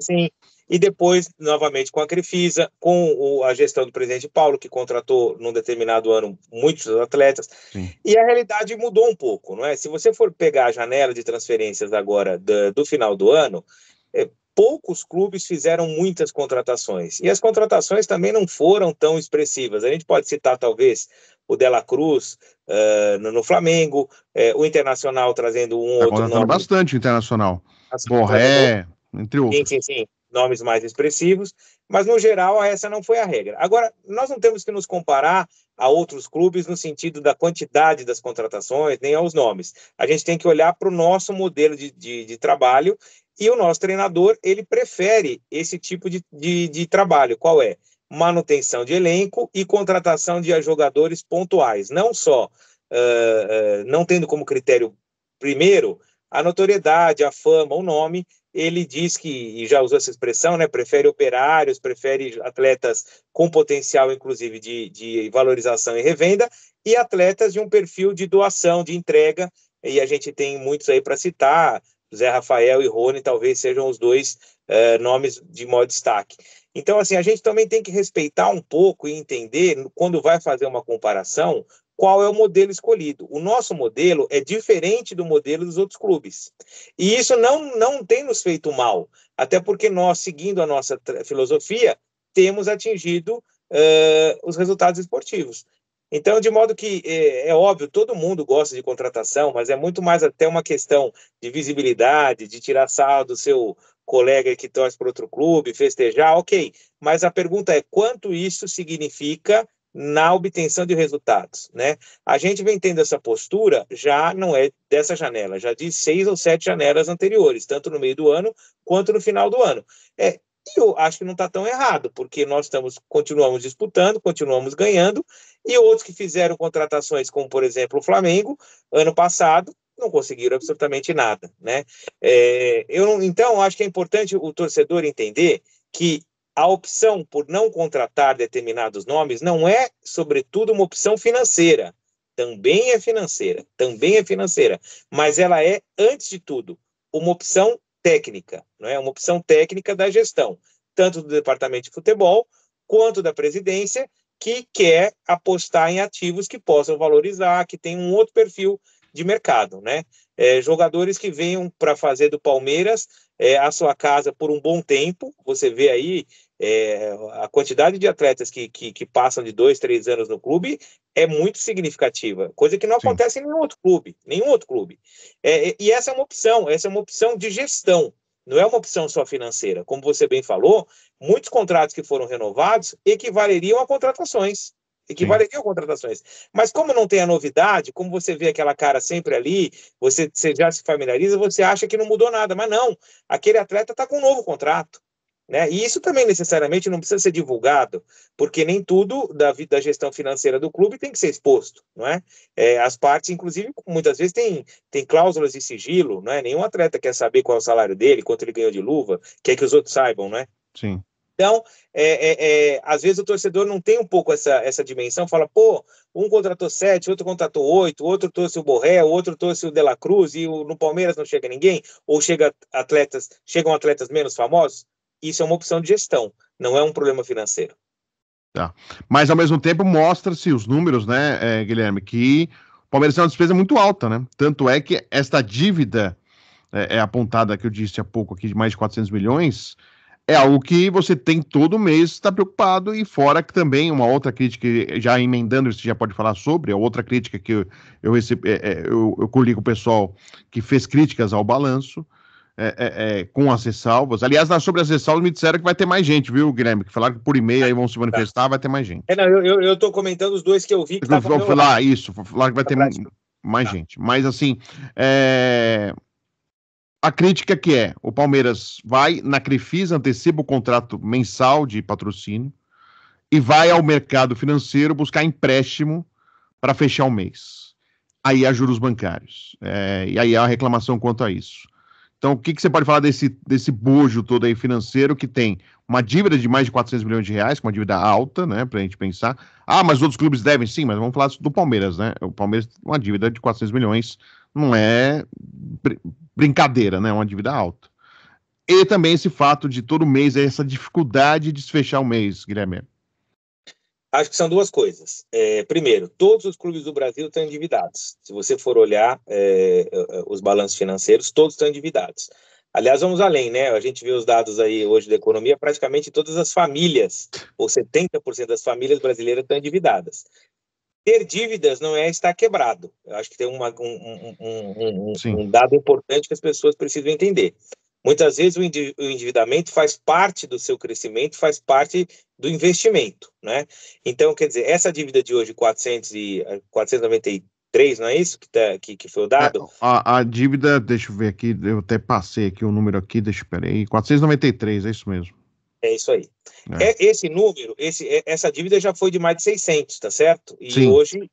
sim e depois, novamente, com a Crefisa, com o, a gestão do presidente Paulo, que contratou num determinado ano muitos atletas. Sim. E a realidade mudou um pouco, não é? Se você for pegar a janela de transferências agora do, do final do ano, é, poucos clubes fizeram muitas contratações. E as contratações também não foram tão expressivas. A gente pode citar, talvez, o Dela Cruz uh, no, no, Flamengo, eh, o Internacional trazendo um tá outro nome. bastante o Internacional. Borré, entre outros. Sim, sim, sim nomes mais expressivos, mas no geral essa não foi a regra. Agora, nós não temos que nos comparar a outros clubes no sentido da quantidade das contratações, nem aos nomes. A gente tem que olhar para o nosso modelo de, de, de, trabalho e o nosso treinador, ele prefere esse tipo de, de, de trabalho. Qual é? Manutenção de elenco e contratação de jogadores pontuais, não só Uh, uh, não tendo como critério primeiro a notoriedade, a fama, o nome, ele diz que, e já usou essa expressão, né, prefere operários, prefere atletas com potencial, inclusive, de, de valorização e revenda, e atletas de um perfil de doação, de entrega, e a gente tem muitos aí para citar, Zé Rafael e Rony talvez sejam os dois eh, nomes de maior destaque. Então, assim, a gente também tem que respeitar um pouco e entender, quando vai fazer uma comparação, qual é o modelo escolhido. O nosso modelo é diferente do modelo dos outros clubes. E isso não, não tem nos feito mal, até porque nós, seguindo a nossa filosofia, temos atingido uh, os resultados esportivos. Então, de modo que é, é, óbvio, todo mundo gosta de contratação, mas é muito mais até uma questão de visibilidade, de tirar sal do seu colega que torce para outro clube, festejar, ok. Mas a pergunta é quanto isso significa na obtenção de resultados. Né? A gente vem tendo essa postura já não é dessa janela, já de seis ou sete janelas anteriores, tanto no meio do ano quanto no final do ano. É, e eu acho que não está tão errado, porque nós estamos, continuamos disputando, continuamos ganhando, e outros que fizeram contratações, como por exemplo o Flamengo, ano passado, não conseguiram absolutamente nada. Né? É, eu, então, acho que é importante o torcedor entender que a opção por não contratar determinados nomes não é, sobretudo, uma opção financeira. Também é financeira, também é financeira, mas ela é, antes de tudo, uma opção técnica, não é? Uma opção técnica da gestão, tanto do departamento de futebol quanto da presidência, que quer apostar em ativos que possam valorizar, que tem um outro perfil de mercado, né? É, jogadores que venham para fazer do Palmeiras é, a sua casa por um bom tempo. Você vê aí é, a quantidade de atletas que, que, que, passam de dois, três anos no clube é muito significativa, coisa que não Sim. acontece em nenhum outro clube, nenhum outro clube. É, é e essa é uma opção, essa é uma opção de gestão, não é uma opção só financeira. Como você bem falou, muitos contratos que foram renovados equivaleriam a contratações equivaleriam contratações. Mas como não tem a novidade, como você vê aquela cara sempre ali, você, você já se familiariza, você acha que não mudou nada, mas não, aquele atleta está com um novo contrato. Né? E isso também necessariamente não precisa ser divulgado, porque nem tudo da, da gestão financeira do clube tem que ser exposto. Não é? é as partes, inclusive, muitas vezes têm tem cláusulas de sigilo, não é? nenhum atleta quer saber qual é o salário dele, quanto ele ganhou de luva, quer que os outros saibam, não é? Sim. Então, é, é, é, às vezes o torcedor não tem um pouco essa, essa dimensão, fala, pô, um contratou sete, outro contratou oito, outro trouxe o Borré, outro trouxe o De La Cruz, e o, no Palmeiras não chega ninguém, ou chega atletas, chegam atletas menos famosos. Isso é uma opção de gestão, não é um problema financeiro. Tá. Mas, ao mesmo tempo, mostra-se os números, né, é, Guilherme, que o Palmeiras tem uma despesa muito alta, né? Tanto é que esta dívida é, é apontada que eu disse há pouco aqui, de mais de 400 milhões é algo que você tem todo mês está preocupado e fora que também uma outra crítica já emendando você já pode falar sobre a outra crítica que eu eu, recebi, é, é eu, eu colhi com o pessoal que fez críticas ao balanço é, é, é com as ressalvas. Aliás, sobre as ressalvas me disseram que vai ter mais gente, viu, Guilherme? Que falaram que por e-mail aí vão se manifestar, vai ter mais gente. É, não, eu, eu tô comentando os dois que eu vi que Vou Falar isso, falar que vai ter mais tá. gente. Mas assim, é a crítica é que é: o Palmeiras vai na Crefisa, antecipa o contrato mensal de patrocínio e vai ao mercado financeiro buscar empréstimo para fechar o mês. Aí há juros bancários. É, e aí há reclamação quanto a isso. Então, o que, que você pode falar desse, desse bojo todo aí financeiro que tem uma dívida de mais de 400 milhões de reais, com uma dívida alta, né, para a gente pensar. Ah, mas outros clubes devem sim, mas vamos falar do Palmeiras, né? O Palmeiras tem uma dívida de 400 milhões não é br brincadeira, né? É uma dívida alta. E também esse fato de todo mês, é essa dificuldade de desfechar o mês, Guilherme. Acho que são duas coisas. É, primeiro, todos os clubes do Brasil estão endividados. Se você for olhar é, é, é, os balanços financeiros, todos estão endividados. Aliás, vamos além, né? A gente vê os dados aí hoje da economia, praticamente todas as famílias, ou 70% das famílias brasileiras estão endividadas ter dívidas não é estar quebrado. Eu acho que tem uma, um, um, um, um, dado importante que as pessoas precisam entender. Muitas vezes o endividamento faz parte do seu crescimento, faz parte do investimento, né? Então, quer dizer, essa dívida de hoje, 400 e, 493, eh, não é isso que, tá, que, que foi o é, dado? É, a, a, dívida, deixa eu ver aqui, eu até passei aqui o número aqui, deixa eu, peraí, 493, é isso mesmo. É isso aí. É. É, esse número, esse, é, essa dívida já foi de mais de 600, tá certo? E Sim. hoje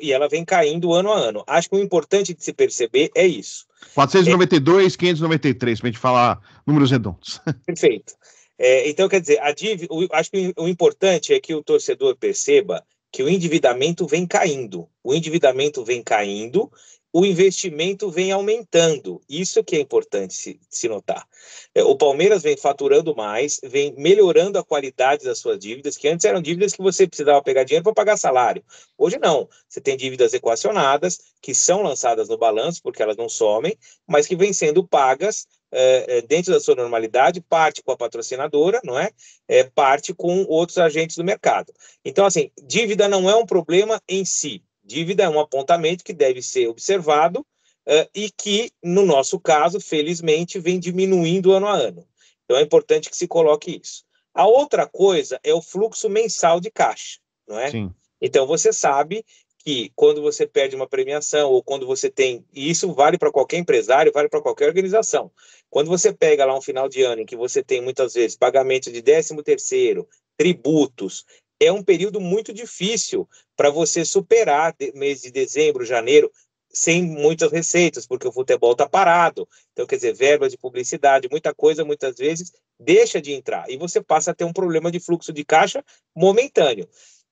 e ela vem caindo ano a ano. Acho que o importante de se perceber é isso. 492, é... 593, para a gente falar números redondos. Perfeito. É, então, quer dizer, a dívida, o, acho que o importante é que o torcedor perceba que o endividamento vem caindo. O endividamento vem caindo o investimento vem aumentando. Isso que é importante se, se notar. É, o Palmeiras vem faturando mais, vem melhorando a qualidade das suas dívidas, que antes eram dívidas que você precisava pegar dinheiro para pagar salário. Hoje não. Você tem dívidas equacionadas, que são lançadas no balanço, porque elas não somem, mas que vêm sendo pagas é, é dentro da sua normalidade, parte com a patrocinadora, não é? é? Parte com outros agentes do mercado. Então, assim, dívida não é um problema em si. Dívida é um apontamento que deve ser observado uh, e que, no nosso caso, felizmente, vem diminuindo ano a ano. Então é importante que se coloque isso. A outra coisa é o fluxo mensal de caixa, não é? Sim. Então você sabe que quando você perde uma premiação ou quando você tem, e isso vale para qualquer empresário, vale para qualquer organização. Quando você pega lá um final de ano em que você tem muitas vezes pagamento de 13 terceiro, tributos, é um período muito difícil para você superar mês de dezembro, janeiro, sem muitas receitas, porque o futebol está parado. Então, quer dizer, verba de publicidade, muita coisa, muitas vezes, deixa de entrar. E você passa a ter um problema de fluxo de caixa momentâneo.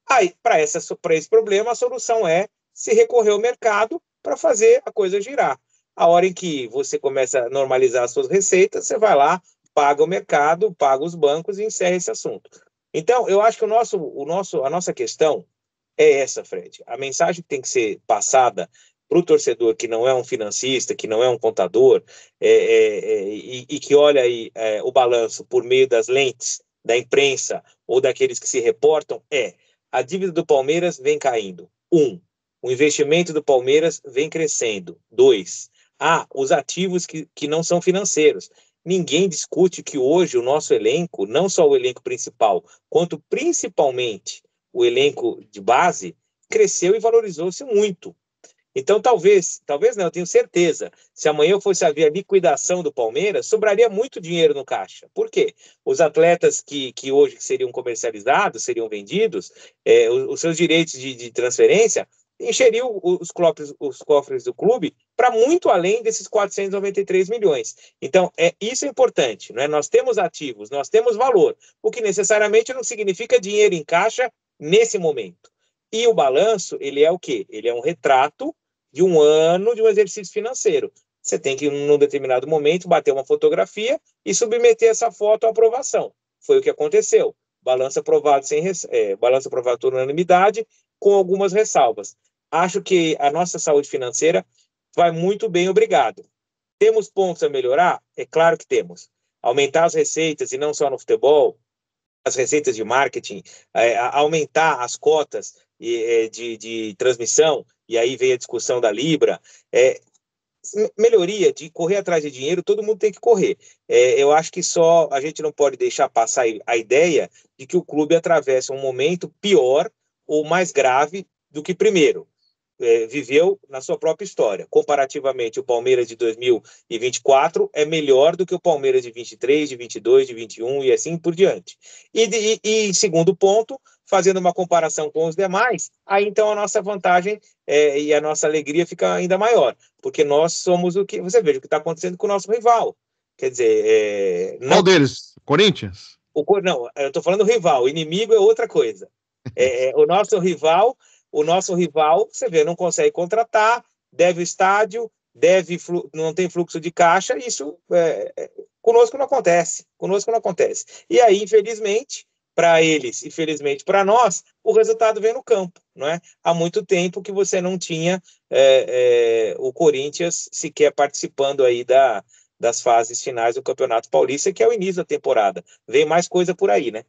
Aí, para esse problema, a solução é se recorrer ao mercado para fazer a coisa girar. A hora em que você começa a normalizar as suas receitas, você vai lá, paga o mercado, paga os bancos e encerra esse assunto. Então, eu acho que o nosso, o nosso, a nossa questão é essa, Fred. A mensagem que tem que ser passada para o torcedor que não é um financista, que não é um contador, é, é, é e, e, que olha aí é, o balanço por meio das lentes da imprensa ou daqueles que se reportam, é a dívida do Palmeiras vem caindo. Um, o investimento do Palmeiras vem crescendo. Dois, há ah, os ativos que, que não são financeiros. Ninguém discute que hoje o nosso elenco, não só o elenco principal, quanto principalmente o elenco de base, cresceu e valorizou-se muito. Então, talvez, talvez não, eu tenho certeza, se amanhã eu fosse haver a liquidação do Palmeiras, sobraria muito dinheiro no caixa. Por quê? Os atletas que, que hoje seriam comercializados, seriam vendidos, é, os, os, seus direitos de, de transferência encheria os cofres, os cofres do clube para muito além desses 493 milhões. Então, é isso é importante, não é? Nós temos ativos, nós temos valor, o que necessariamente não significa dinheiro em caixa nesse momento. E o balanço, ele é o quê? Ele é um retrato de um ano de um exercício financeiro. Você tem que, num determinado momento, bater uma fotografia e submeter essa foto à aprovação. Foi o que aconteceu. Balanço aprovado, sem, é, balanço aprovado por unanimidade, com algumas ressalvas. Acho que a nossa saúde financeira vai muito bem, obrigado. Temos pontos a melhorar? É claro que temos. Aumentar as receitas, e não só no futebol, as receitas de marketing, é, aumentar as cotas é, de, de, transmissão, e aí vem a discussão da Libra. É, melhoria de correr atrás de dinheiro, todo mundo tem que correr. É, eu acho que só a gente não pode deixar passar a ideia de que o clube atravessa um momento pior ou mais grave do que primeiro é, viveu na sua própria história. Comparativamente, o Palmeiras de 2024 é melhor do que o Palmeiras de 23, de 22, de 21 e assim por diante. E, de, e segundo ponto, fazendo uma comparação com os demais, aí então a nossa vantagem é, e a nossa alegria fica ainda maior, porque nós somos o que. Você veja o que está acontecendo com o nosso rival. Quer dizer. É, não... Qual deles? Corinthians? O, não, eu estou falando rival, inimigo é outra coisa. É, é o nosso rival o nosso rival, você vê, não consegue contratar, deve estádio, deve não tem fluxo de caixa, isso é, é, conosco não acontece, conosco não acontece. E aí, infelizmente, para eles infelizmente para nós, o resultado vem no campo, não é? Há muito tempo que você não tinha é, é, o Corinthians sequer participando aí da, das fases finais do Campeonato Paulista, que é o início da temporada. Vem mais coisa por aí, né?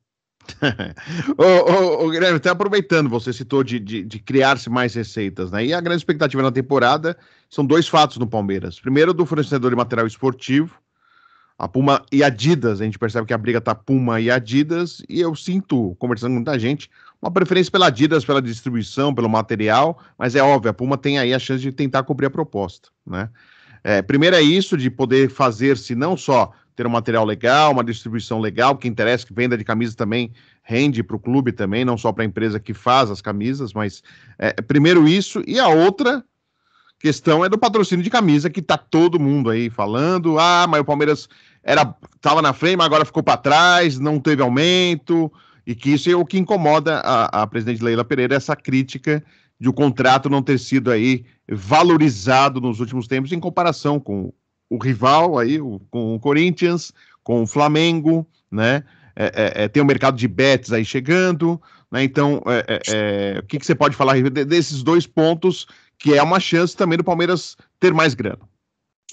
O ô, ô, Guilherme, até aproveitando, você citou de, de, de criar-se mais receitas, né? E a grande expectativa na temporada são dois fatos no Palmeiras. Primeiro, do fornecedor de material esportivo, a Puma e Adidas. A gente percebe que a briga tá Puma e Adidas, e eu sinto, conversando com muita gente, uma preferência pela Adidas, pela distribuição, pelo material, mas é óbvio, a Puma tem aí a chance de tentar cobrir a proposta, né? É, primeiro é isso, de poder fazer-se não só ter um material legal, uma distribuição legal, que interessa, que venda de camisa também rende para o clube também, não só para a empresa que faz as camisas, mas é, é, primeiro isso, e a outra questão é do patrocínio de camisa, que está todo mundo aí falando, ah, mas o Palmeiras era tava na frente, mas agora ficou para trás, não teve aumento, e que isso é o que incomoda a, a presidente Leila Pereira, essa crítica de o contrato não ter sido aí valorizado nos últimos tempos em comparação com o rival aí, o, com o Corinthians, com o Flamengo, né? É, é, é tem o mercado de bets aí chegando, né? Então, é, é, é o que, que, você pode falar desses dois pontos que é uma chance também do Palmeiras ter mais grana?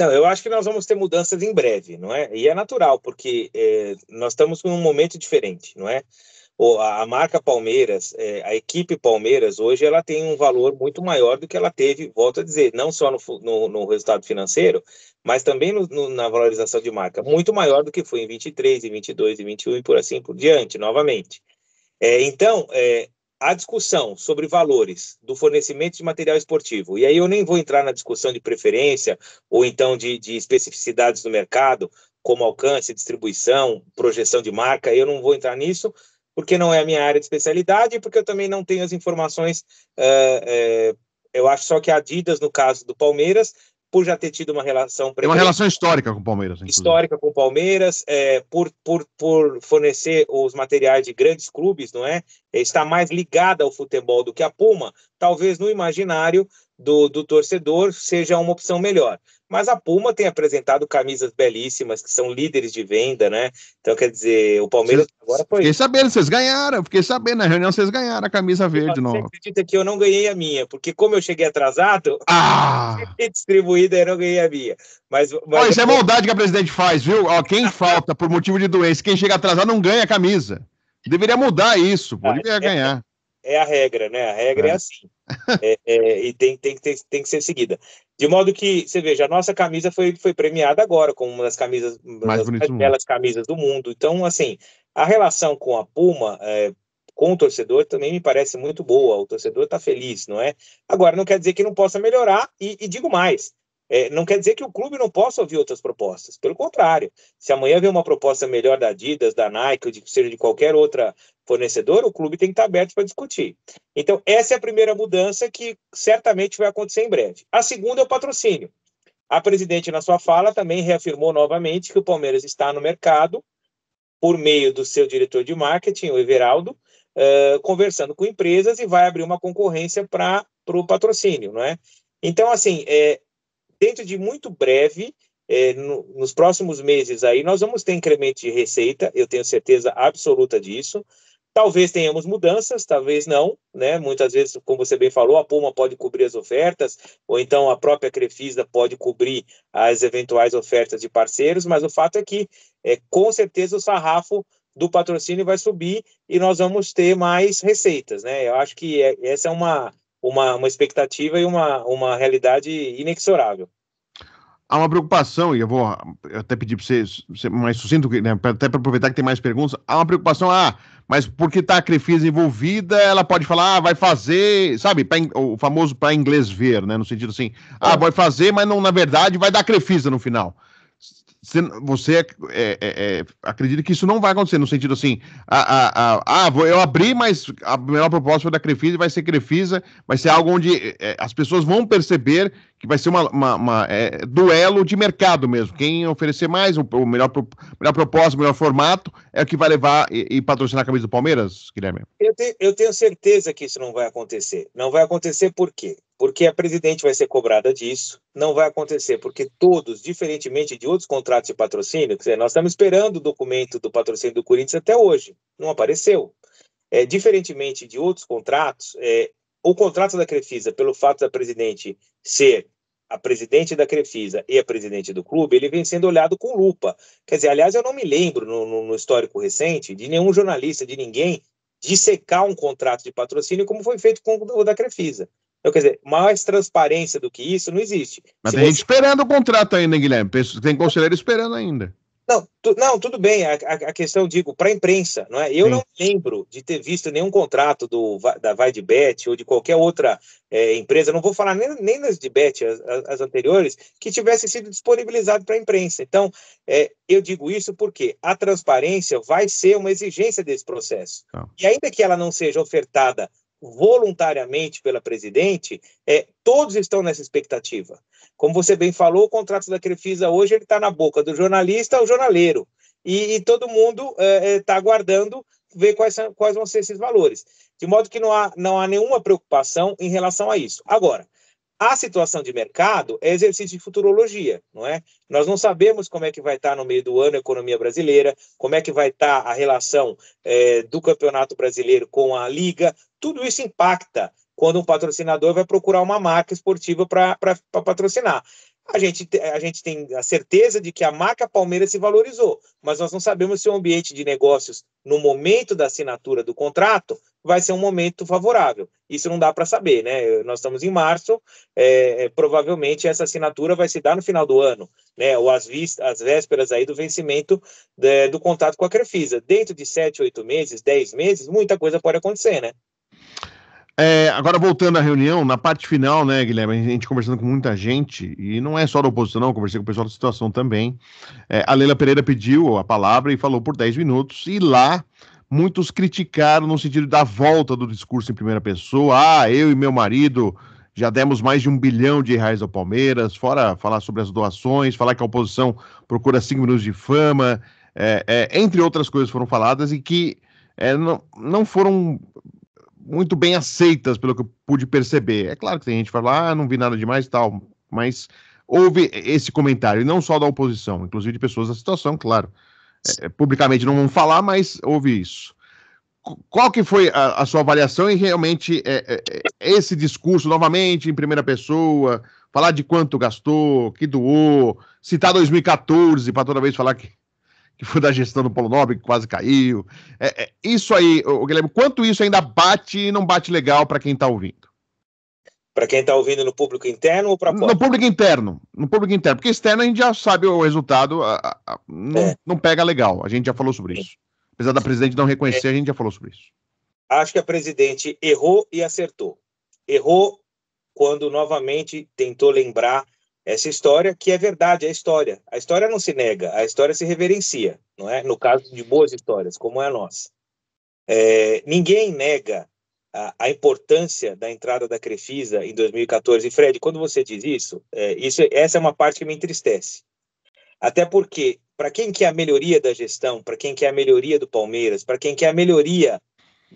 Não, eu acho que nós vamos ter mudanças em breve, não é? E é natural, porque eh, nós estamos num momento diferente, não é? a marca Palmeiras, é, a equipe Palmeiras hoje ela tem um valor muito maior do que ela teve, volto a dizer, não só no, no, no resultado financeiro, mas também no, no, na valorização de marca, muito maior do que foi em 23, em 22, em 21 e por assim por diante, novamente. É, então, é, a discussão sobre valores do fornecimento de material esportivo, e aí eu nem vou entrar na discussão de preferência ou então de, de especificidades do mercado, como alcance, distribuição, projeção de marca, eu não vou entrar nisso, porque não é a minha área de especialidade e porque eu também não tenho as informações. é, eu acho só que a Adidas, no caso do Palmeiras, por já ter tido uma relação. Tem é uma relação histórica com o Palmeiras. Inclusive. Histórica com o Palmeiras, é, por, por, por fornecer os materiais de grandes clubes, não é? Está mais ligada ao futebol do que a Puma. Talvez no imaginário do, do torcedor seja uma opção melhor. Mas a Puma tem apresentado camisas belíssimas, que são líderes de venda, né? Então, quer dizer, o Palmeiras Cês, agora foi. Fiquei sabendo, vocês ganharam, fiquei sabendo, na reunião vocês ganharam a camisa verde nova. Você acredita que eu não ganhei a minha, porque como eu cheguei atrasado, ah! eu distribuída eu não ganhei a minha. Mas, mas... isso é maldade que a presidente faz, viu? Ó, quem falta por motivo de doença, quem chega atrasado não ganha a camisa. Deveria mudar isso, pô. Ah, deveria é, ganhar. É, é a regra, né? A regra é, é assim é, é, e tem, tem, tem, tem que ser seguida. De modo que, você veja, a nossa camisa foi, foi premiada agora como uma das camisas mais, das mais belas camisas do mundo. Então, assim, a relação com a Puma, é, com o torcedor, também me parece muito boa. O torcedor está feliz, não é? Agora, não quer dizer que não possa melhorar, e, e digo mais: é, não quer dizer que o clube não possa ouvir outras propostas. Pelo contrário, se amanhã vem uma proposta melhor da Adidas, da Nike, ou de, seja de qualquer outra fornecedor, o clube tem que estar aberto para discutir. Então, essa é a primeira mudança que certamente vai acontecer em breve. A segunda é o patrocínio. A presidente, na sua fala, também reafirmou novamente que o Palmeiras está no mercado, por meio do seu diretor de marketing, o Everaldo, uh, conversando com empresas e vai abrir uma concorrência para o patrocínio, não é? Então, assim, é, dentro de muito breve, é, no, nos próximos meses aí, nós vamos ter incremento de receita, eu tenho certeza absoluta disso. Talvez tenhamos mudanças, talvez não, né? Muitas vezes, como você bem falou, a Puma pode cobrir as ofertas, ou então a própria Crefisa pode cobrir as eventuais ofertas de parceiros, mas o fato é que, é, com certeza, o sarrafo do patrocínio vai subir e nós vamos ter mais receitas, né? Eu acho que é, essa é uma, uma, uma expectativa e uma, uma realidade inexorável. Há uma preocupação, e eu vou até pedir para você ser mais sucinto, né, até para aproveitar que tem mais perguntas. Há uma preocupação, ah, mas porque está a Crefisa envolvida, ela pode falar, ah, vai fazer, sabe, pra, o famoso para inglês ver, né, no sentido assim, ah, é. vai fazer, mas não, na verdade vai dar Crefisa no final você é é, é, é, acredita que isso não vai acontecer, no sentido assim, ah, ah, ah, eu abri, mas a melhor proposta foi da Crefisa, vai ser Crefisa, vai ser algo onde é, as pessoas vão perceber que vai ser uma, uma, duelo de mercado mesmo, quem oferecer mais, o, o melhor, melhor proposta, o melhor formato, é o que vai levar e, e patrocinar a camisa do Palmeiras, Guilherme? Eu, te, eu tenho certeza que isso não vai acontecer, não vai acontecer por quê? porque a presidente vai ser cobrada disso, não vai acontecer, porque todos, diferentemente de outros contratos de patrocínio, dizer, nós estamos esperando o documento do patrocínio do Corinthians até hoje, não apareceu. É, diferentemente de outros contratos, é, o contrato da Crefisa, pelo fato da presidente ser a presidente da Crefisa e a presidente do clube, ele vem sendo olhado com lupa. Quer dizer, aliás, eu não me lembro no, no, no histórico recente de nenhum jornalista, de ninguém, de secar um contrato de patrocínio como foi feito com o da Crefisa. Então, quer dizer, mais transparência do que isso não existe. Mas Se tem você... gente esperando o contrato ainda, Guilherme. Tem conselheiro esperando ainda. Não, tu, não, tudo bem. A, a, a questão, digo, para a imprensa, não é? Eu Sim. não lembro de ter visto nenhum contrato do, da VaiDBet ou de qualquer outra é, empresa, não vou falar nem, nem de Bet, as, as anteriores, que tivesse sido disponibilizado para a imprensa. Então, é, eu digo isso porque a transparência vai ser uma exigência desse processo. Tá. E ainda que ela não seja ofertada voluntariamente pela presidente, é, todos estão nessa expectativa. Como você bem falou, o contrato da Crefisa hoje está na boca do jornalista ao jornaleiro. E, e todo mundo está é, é tá aguardando ver quais, são, quais vão ser esses valores. De modo que não há, não há nenhuma preocupação em relação a isso. Agora, a situação de mercado é exercício de futurologia, não é? Nós não sabemos como é que vai estar no meio do ano a economia brasileira, como é que vai estar a relação é, do Campeonato Brasileiro com a Liga. Tudo isso impacta quando um patrocinador vai procurar uma marca esportiva para patrocinar. A gente, a gente tem a certeza de que a marca Palmeiras se valorizou, mas nós não sabemos se o ambiente de negócios, no momento da assinatura do contrato, vai ser um momento favorável. Isso não dá para saber, né? Nós estamos em março, é, é, provavelmente essa assinatura vai se dar no final do ano, né? Ou às, às vésperas aí do vencimento de, do contrato com a Crefisa. Dentro de sete, oito meses, dez meses, muita coisa pode acontecer, né? É, agora, voltando à reunião, na parte final, né, Guilherme? A gente conversando com muita gente, e não é só da oposição, não, conversei com o pessoal da situação também. É, a Leila Pereira pediu a palavra e falou por 10 minutos, e lá muitos criticaram no sentido da volta do discurso em primeira pessoa. Ah, eu e meu marido já demos mais de um bilhão de reais ao Palmeiras, fora falar sobre as doações, falar que a oposição procura cinco minutos de fama, é, é entre outras coisas foram faladas e que. É, não, não foram muito bem aceitas, pelo que eu pude perceber. É claro que tem gente que fala, ah, não vi nada demais e tal, mas houve esse comentário, e não só da oposição, inclusive de pessoas da situação, claro. É, publicamente não vão falar, mas houve isso. Qual que foi a, a sua avaliação e realmente é, é, é, esse discurso, novamente, em primeira pessoa, falar de quanto gastou, que doou, citar 2014 para toda vez falar que que foi da gestão do Polo Nobre, que quase caiu. É, é, isso aí, o Guilherme, quanto isso ainda bate e não bate legal para quem está ouvindo? Para quem está ouvindo no público interno ou para No público interno. No público interno. Porque externo a gente já sabe o resultado, a, a, a, não, é. não pega legal. A gente já falou sobre é. isso. Apesar da presidente não reconhecer, a gente já falou sobre isso. Acho que a presidente errou e acertou. Errou quando novamente tentou lembrar essa história que é verdade, é história. A história não se nega, a história se reverencia, não é? No caso de boas histórias, como é a nossa. É, ninguém nega a, a, importância da entrada da Crefisa em 2014. E Fred, quando você diz isso, é, isso essa é uma parte que me entristece. Até porque, para quem quer é a melhoria da gestão, para quem quer é a melhoria do Palmeiras, para quem quer é a melhoria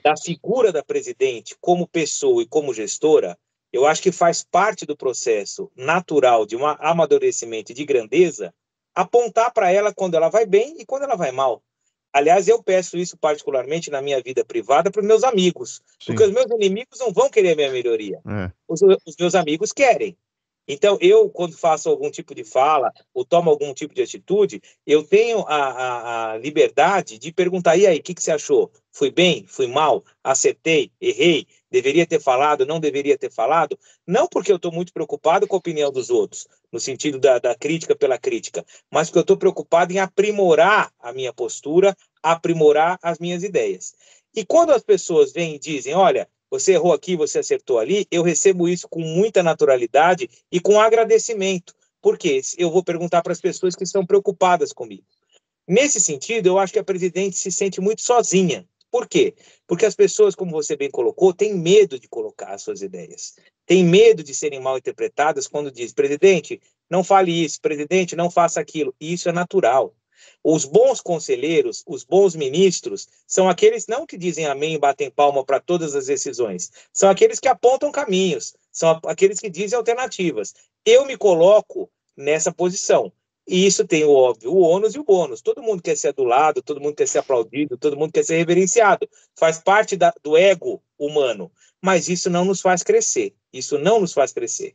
da figura da presidente como pessoa e como gestora, eu acho que faz parte do processo natural de um amadurecimento de grandeza apontar para ela quando ela vai bem e quando ela vai mal. Aliás, eu peço isso particularmente na minha vida privada para os meus amigos, Sim. porque os meus inimigos não vão querer a minha melhoria. É. Os, os meus amigos querem. Então, eu, quando faço algum tipo de fala ou tomo algum tipo de atitude, eu tenho a, a, a liberdade de perguntar: e aí, o que, que, você achou? Fui bem? Fui mal? Acertei? Errei? Deveria ter falado, não deveria ter falado? Não porque eu estou muito preocupado com a opinião dos outros, no sentido da, da crítica pela crítica, mas porque eu estou preocupado em aprimorar a minha postura, aprimorar as minhas ideias. E quando as pessoas vêm e dizem, olha, você errou aqui, você acertou ali, eu recebo isso com muita naturalidade e com agradecimento, porque eu vou perguntar para as pessoas que estão preocupadas comigo. Nesse sentido, eu acho que a presidente se sente muito sozinha por quê? Porque as pessoas, como você bem colocou, têm medo de colocar as suas ideias, têm medo de serem mal interpretadas quando diz, presidente, não fale isso, presidente, não faça aquilo. E isso é natural. Os bons conselheiros, os bons ministros, são aqueles não que dizem amém e batem palma para todas as decisões, são aqueles que apontam caminhos, são aqueles que dizem alternativas. Eu me coloco nessa posição. E isso tem o óbvio, o ônus e o bônus. Todo mundo quer ser adulado, todo mundo quer ser aplaudido, todo mundo quer ser reverenciado. Faz parte da, do ego humano. Mas isso não nos faz crescer. Isso não nos faz crescer.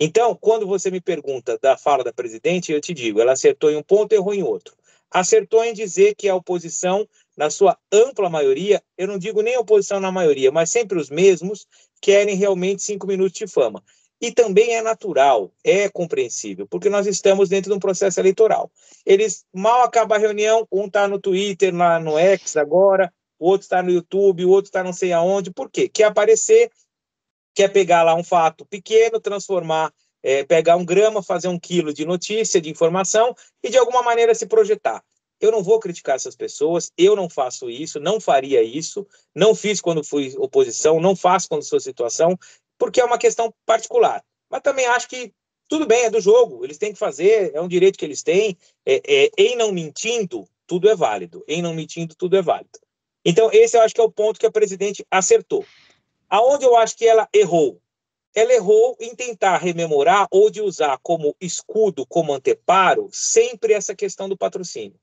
Então, quando você me pergunta da fala da presidente, eu te digo, ela acertou em um ponto e errou em outro. Acertou em dizer que a oposição, na sua ampla maioria, eu não digo nem oposição na maioria, mas sempre os mesmos, querem realmente cinco minutos de fama. E também é natural, é compreensível, porque nós estamos dentro de um processo eleitoral. Eles mal acaba a reunião, um está no Twitter, lá no X agora, o outro está no YouTube, o outro está não sei aonde. Por quê? Quer aparecer, quer pegar lá um fato pequeno, transformar, é, pegar um grama, fazer um quilo de notícia, de informação e de alguma maneira se projetar. Eu não vou criticar essas pessoas, eu não faço isso, não faria isso, não fiz quando fui oposição, não faço quando sou situação porque é uma questão particular. Mas também acho que tudo bem, é do jogo, eles têm que fazer, é um direito que eles têm. É, é, em não mentindo, tudo é válido. Em não mentindo, tudo é válido. Então, esse eu acho que é o ponto que a presidente acertou. Aonde eu acho que ela errou? Ela errou em tentar rememorar ou de usar como escudo, como anteparo, sempre essa questão do patrocínio.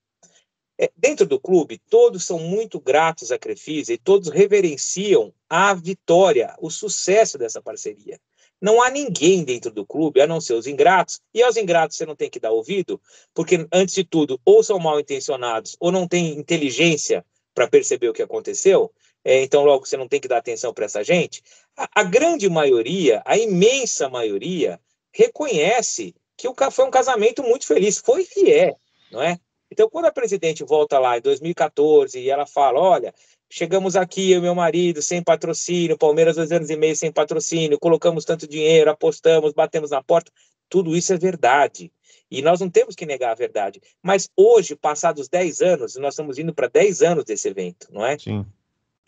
É, dentro do clube, todos são muito gratos à Crefisa e todos reverenciam a vitória, o sucesso dessa parceria. Não há ninguém dentro do clube, a não ser os ingratos. E aos ingratos você não tem que dar ouvido, porque, antes de tudo, ou são mal intencionados ou não têm inteligência para perceber o que aconteceu. É, então, logo, você não tem que dar atenção para essa gente. A, a grande maioria, a imensa maioria, reconhece que o, foi um casamento muito feliz. Foi e é, não é? Então, quando a presidente volta lá em 2014 e ela fala: olha, chegamos aqui, eu e meu marido, sem patrocínio, Palmeiras dois anos e meio sem patrocínio, colocamos tanto dinheiro, apostamos, batemos na porta, tudo isso é verdade. E nós não temos que negar a verdade. Mas hoje, passados 10 anos, nós estamos indo para 10 anos desse evento, não é? Sim.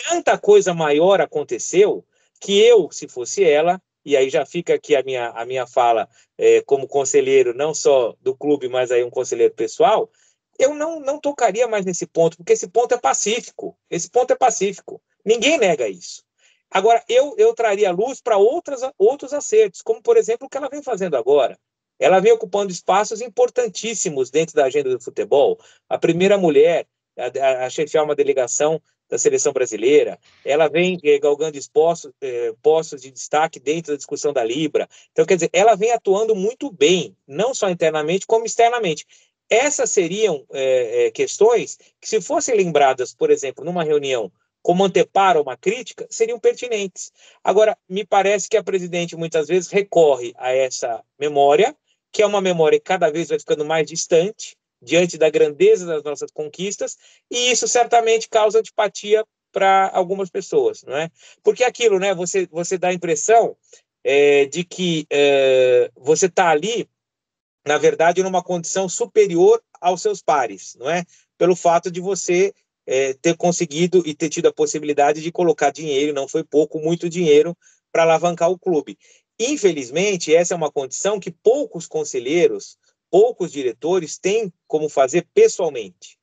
Tanta coisa maior aconteceu que eu, se fosse ela, e aí já fica aqui a minha, a minha fala é, como conselheiro, não só do clube, mas aí um conselheiro pessoal, eu não, não tocaria mais nesse ponto, porque esse ponto é pacífico. Esse ponto é pacífico. Ninguém nega isso. Agora, eu, eu traria luz para outros acertos, como, por exemplo, o que ela vem fazendo agora. Ela vem ocupando espaços importantíssimos dentro da agenda do futebol. A primeira mulher a, a chefiar uma delegação da seleção brasileira, ela vem eh, galgando postos, eh, postos de destaque dentro da discussão da Libra. Então, quer dizer, ela vem atuando muito bem, não só internamente, como externamente. Essas seriam é, é, questões que, se fossem lembradas, por exemplo, numa reunião como anteparo a uma crítica, seriam pertinentes. Agora, me parece que a presidente muitas vezes recorre a essa memória, que é uma memória que cada vez vai ficando mais distante diante da grandeza das nossas conquistas, e isso certamente causa antipatia para algumas pessoas, não é? Porque é aquilo, né? Você, você dá a impressão é, de que é, você está ali na verdade, numa condição superior aos seus pares, não é? Pelo fato de você é, ter conseguido e ter tido a possibilidade de colocar dinheiro, não foi pouco, muito dinheiro para alavancar o clube. Infelizmente, essa é uma condição que poucos conselheiros, poucos diretores têm como fazer pessoalmente.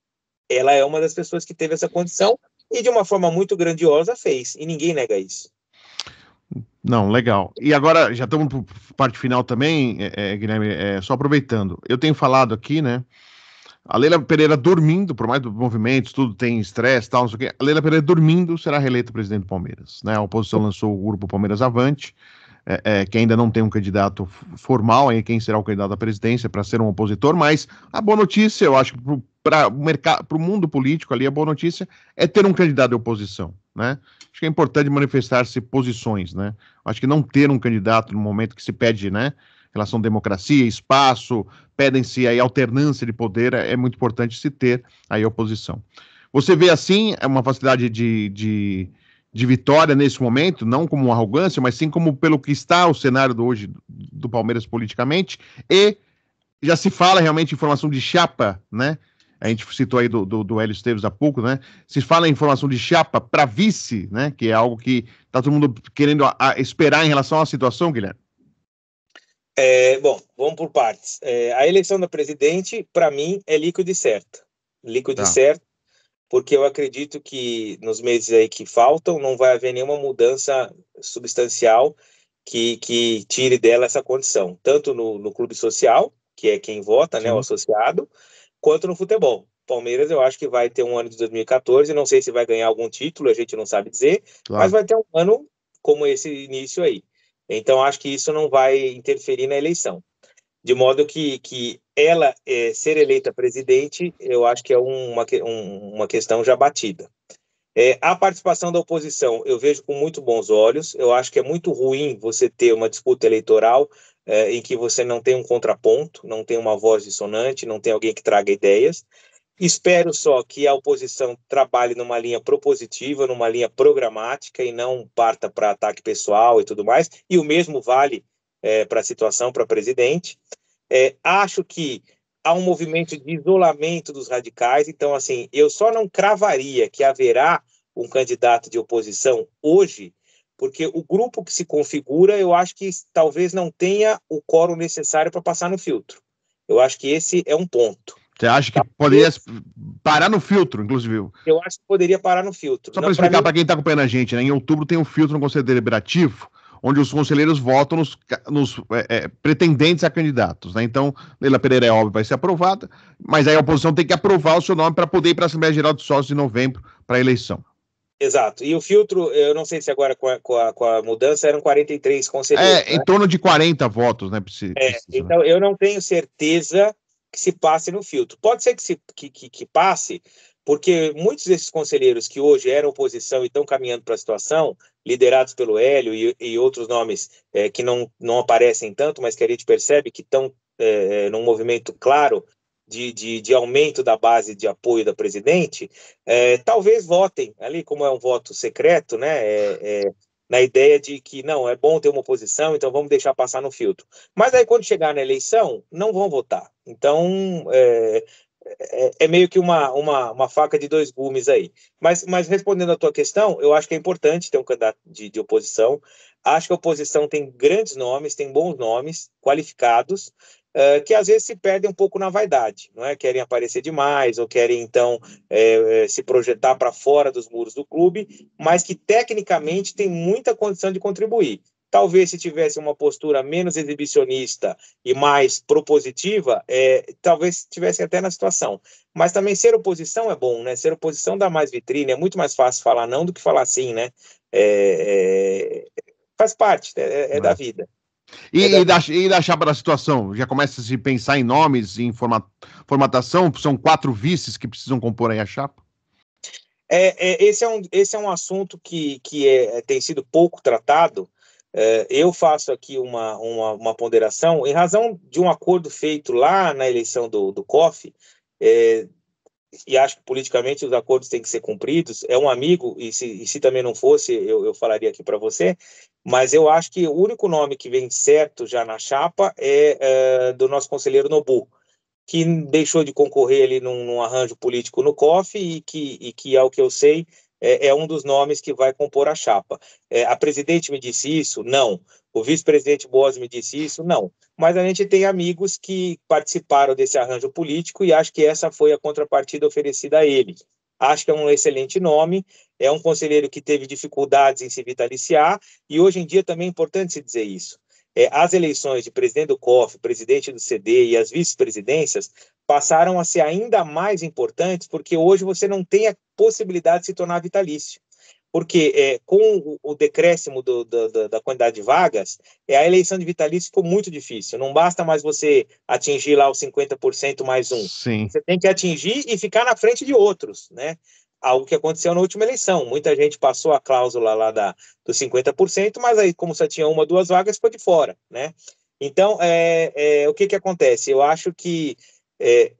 Ela é uma das pessoas que teve essa condição e, de uma forma muito grandiosa, fez, e ninguém nega isso. Não, legal. E agora, já estamos para parte final também, é, é, Guilherme, é, só aproveitando. Eu tenho falado aqui, né? A Leila Pereira dormindo, por mais do movimento, tudo tem estresse tal, não sei o quê. A Leila Pereira dormindo será reeleita presidente do Palmeiras. Né? A oposição lançou o grupo Palmeiras Avante, é, é, que ainda não tem um candidato formal, aí quem será o candidato à presidência para ser um opositor, mas a boa notícia, eu acho, para o mundo político ali, a boa notícia é ter um candidato de oposição, né? Acho que é importante manifestar-se posições, né? Acho que não ter um candidato no momento que se pede, né? Relação à democracia, espaço, pedem-se aí alternância de poder, é, é muito importante se ter aí oposição. Você vê assim é uma facilidade de, de, de vitória nesse momento, não como arrogância, mas sim como pelo que está o cenário do hoje do Palmeiras politicamente, e já se fala realmente em formação de chapa, né? a gente citou aí do, do, do Hélio Esteves há pouco, né? Se fala em formação de chapa para vice, né? Que é algo que está todo mundo querendo a, a esperar em relação à situação, Guilherme. É, bom, vamos por partes. É, a eleição da presidente, para mim, é líquido e certo. Líquido tá. e certo, porque eu acredito que nos meses aí que faltam não vai haver nenhuma mudança substancial que, que tire dela essa condição, tanto no, no clube social, que é quem vota, Sim. né, o associado, quanto no futebol. Palmeiras, eu acho que vai ter um ano de 2014, não sei se vai ganhar algum título, a gente não sabe dizer, claro. mas vai ter um ano como esse início aí. Então, acho que isso não vai interferir na eleição. De modo que, que ela é, ser eleita presidente, eu acho que é uma, um, uma questão já batida. É, a participação da oposição eu vejo com muito bons olhos. Eu acho que é muito ruim você ter uma disputa eleitoral é, em que você não tem um contraponto, não tem uma voz dissonante, não tem alguém que traga ideias. Espero só que a oposição trabalhe numa linha propositiva, numa linha programática e não parta para ataque pessoal e tudo mais. E o mesmo vale é, para a situação, para presidente. É, acho que há um movimento de isolamento dos radicais, então, assim, eu só não cravaria que haverá um candidato de oposição hoje porque o grupo que se configura, eu acho que talvez não tenha o quórum necessário para passar no filtro. Eu acho que esse é um ponto. Você acha que tá. poderia parar no filtro, inclusive? Eu acho que poderia parar no filtro. Só para explicar para mim... quem está acompanhando a gente, né? em outubro tem um filtro no Conselho Deliberativo, onde os conselheiros votam nos, nos é, é, pretendentes a candidatos. Né? Então, Leila Pereira é óbvio, vai ser aprovada, mas aí a oposição tem que aprovar o seu nome para poder ir para a Assembleia Geral dos Sócios de novembro para a eleição. Exato. E o filtro, eu não sei se agora com a, com a, com a mudança eram 43 conselheiros. É, né? em torno de 40 votos, né? Precisa, é, precisa, né? então né? eu não tenho certeza que se passe no filtro. Pode ser que, se, que, que, que passe, porque muitos desses conselheiros que hoje eram oposição e estão caminhando para a situação, liderados pelo Hélio e, e outros nomes é, que não, não aparecem tanto, mas que a gente percebe que estão é, é num movimento claro de, de, de, aumento da base de apoio da presidente, é, talvez votem ali, como é um voto secreto, né? É, é, na ideia de que não é bom ter uma oposição, então vamos deixar passar no filtro. Mas aí quando chegar na eleição, não vão votar. Então é, é, é meio que uma, uma, uma, faca de dois gumes aí. Mas, mas respondendo à tua questão, eu acho que é importante ter um candidato de, de oposição. Acho que a oposição tem grandes nomes, tem bons nomes, qualificados, eh, que às vezes se perdem um pouco na vaidade, não é? Querem aparecer demais ou querem então é, se projetar para fora dos muros do clube, mas que tecnicamente tem muita condição de contribuir. Talvez se tivesse uma postura menos exibicionista e mais propositiva, é, talvez estivessem até na situação. Mas também ser oposição é bom, né? Ser oposição dá mais vitrine, é muito mais fácil falar não do que falar sim, né? É, é, faz parte, né? é, é da vida. E, é e, da, e da chapa da situação? Já começa a se pensar em nomes, em forma, formatação? São quatro vices que precisam compor aí a chapa? É, é, esse, é um, esse é um assunto que, que é, é tem sido pouco tratado. É, eu faço aqui uma, uma, uma, ponderação, em razão de um acordo feito lá na eleição do, do COF, é, e acho que politicamente os acordos têm que ser cumpridos. É um amigo, e se, e se também não fosse, eu, eu falaria aqui para você, mas eu acho que o único nome que vem certo já na chapa é, é do nosso conselheiro Nobu, que deixou de concorrer ali num, num arranjo político no COF e que, e que, ao que eu sei, é, é um dos nomes que vai compor a chapa. É, a presidente me disse isso? Não. O vice-presidente Boas me disse isso? Não. Mas a gente tem amigos que participaram desse arranjo político e acho que essa foi a contrapartida oferecida a ele. Acho que é um excelente nome. É um conselheiro que teve dificuldades em se vitaliciar, e hoje em dia também é importante se dizer isso. É, as eleições de presidente do COF, presidente do CD e as vice-presidências passaram a ser ainda mais importantes, porque hoje você não tem a possibilidade de se tornar vitalício porque é, com o decréscimo do, do, do, da quantidade de vagas, é, a eleição de vitalício ficou muito difícil. Não basta mais você atingir lá os 50% mais um. Sim. Você tem que atingir e ficar na frente de outros, né? algo que aconteceu na última eleição. Muita gente passou a cláusula lá da, dos 50%, mas aí, como só tinha uma, duas vagas, foi de fora, né? Então, é, é o que, que acontece? Eu acho que é,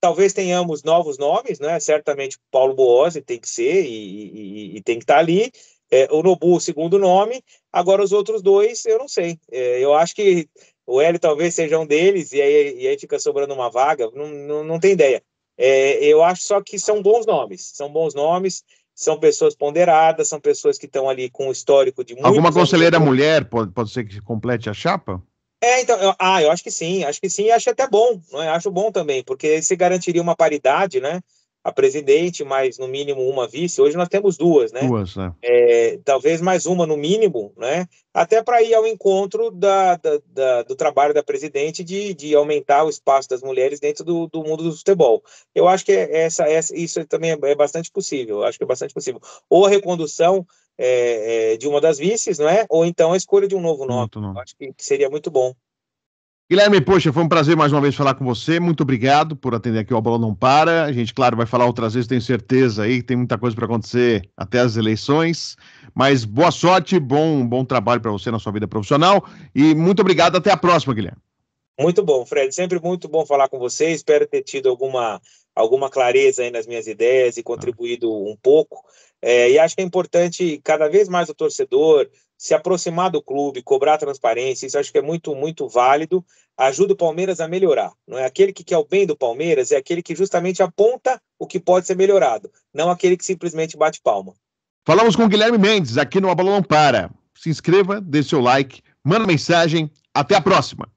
talvez tenhamos novos nomes, né? Certamente Paulo Boose tem que ser e, e, e tem que estar ali. É, o Nobu, o segundo nome. Agora, os outros dois, eu não sei. É, eu acho que o Hélio talvez seja um deles, e aí, e aí fica sobrando uma vaga, não, não, não tem ideia. É, eu acho só que são bons nomes, são bons nomes, são pessoas ponderadas, são pessoas que estão ali com histórico de Alguma conselheira anos. mulher pode, pode ser que complete a chapa? É, então, eu, ah, eu acho que sim, acho que sim, acho até bom, é? acho bom também, porque se garantiria uma paridade, né? a presidente, mais no mínimo uma vice. Hoje nós temos duas, né? Duas, né? É, talvez mais uma no mínimo, né? Até para ir ao encontro da, da, da, do trabalho da presidente de, de aumentar o espaço das mulheres dentro do, do mundo do futebol. Eu acho que é essa, essa, isso também é, é bastante possível. Eu acho que é bastante possível. Ou a recondução é, é, de uma das vices, não é? Ou então a escolha de um novo nome. nome. Acho que seria muito bom. Guilherme, poxa, foi um prazer mais uma vez falar com você. Muito obrigado por atender aqui o A Bola Não Para. A gente, claro, vai falar outras vezes, tenho certeza aí, tem muita coisa para acontecer até as eleições. Mas boa sorte, bom, bom trabalho para você na sua vida profissional e muito obrigado. Até a próxima, Guilherme. Muito bom, Fred. Sempre muito bom falar com você. Espero ter tido alguma, alguma clareza aí nas minhas ideias e contribuído um pouco. É, e acho que é importante cada vez mais o torcedor, se aproximar do clube, cobrar transparência, isso acho que é muito, muito válido, ajuda o Palmeiras a melhorar. Não é aquele que quer o bem do Palmeiras, é aquele que justamente aponta o que pode ser melhorado, não aquele que simplesmente bate palma. Falamos com o Guilherme Mendes aqui no Abalão Para. Se inscreva, dê seu like, manda mensagem. Até a próxima!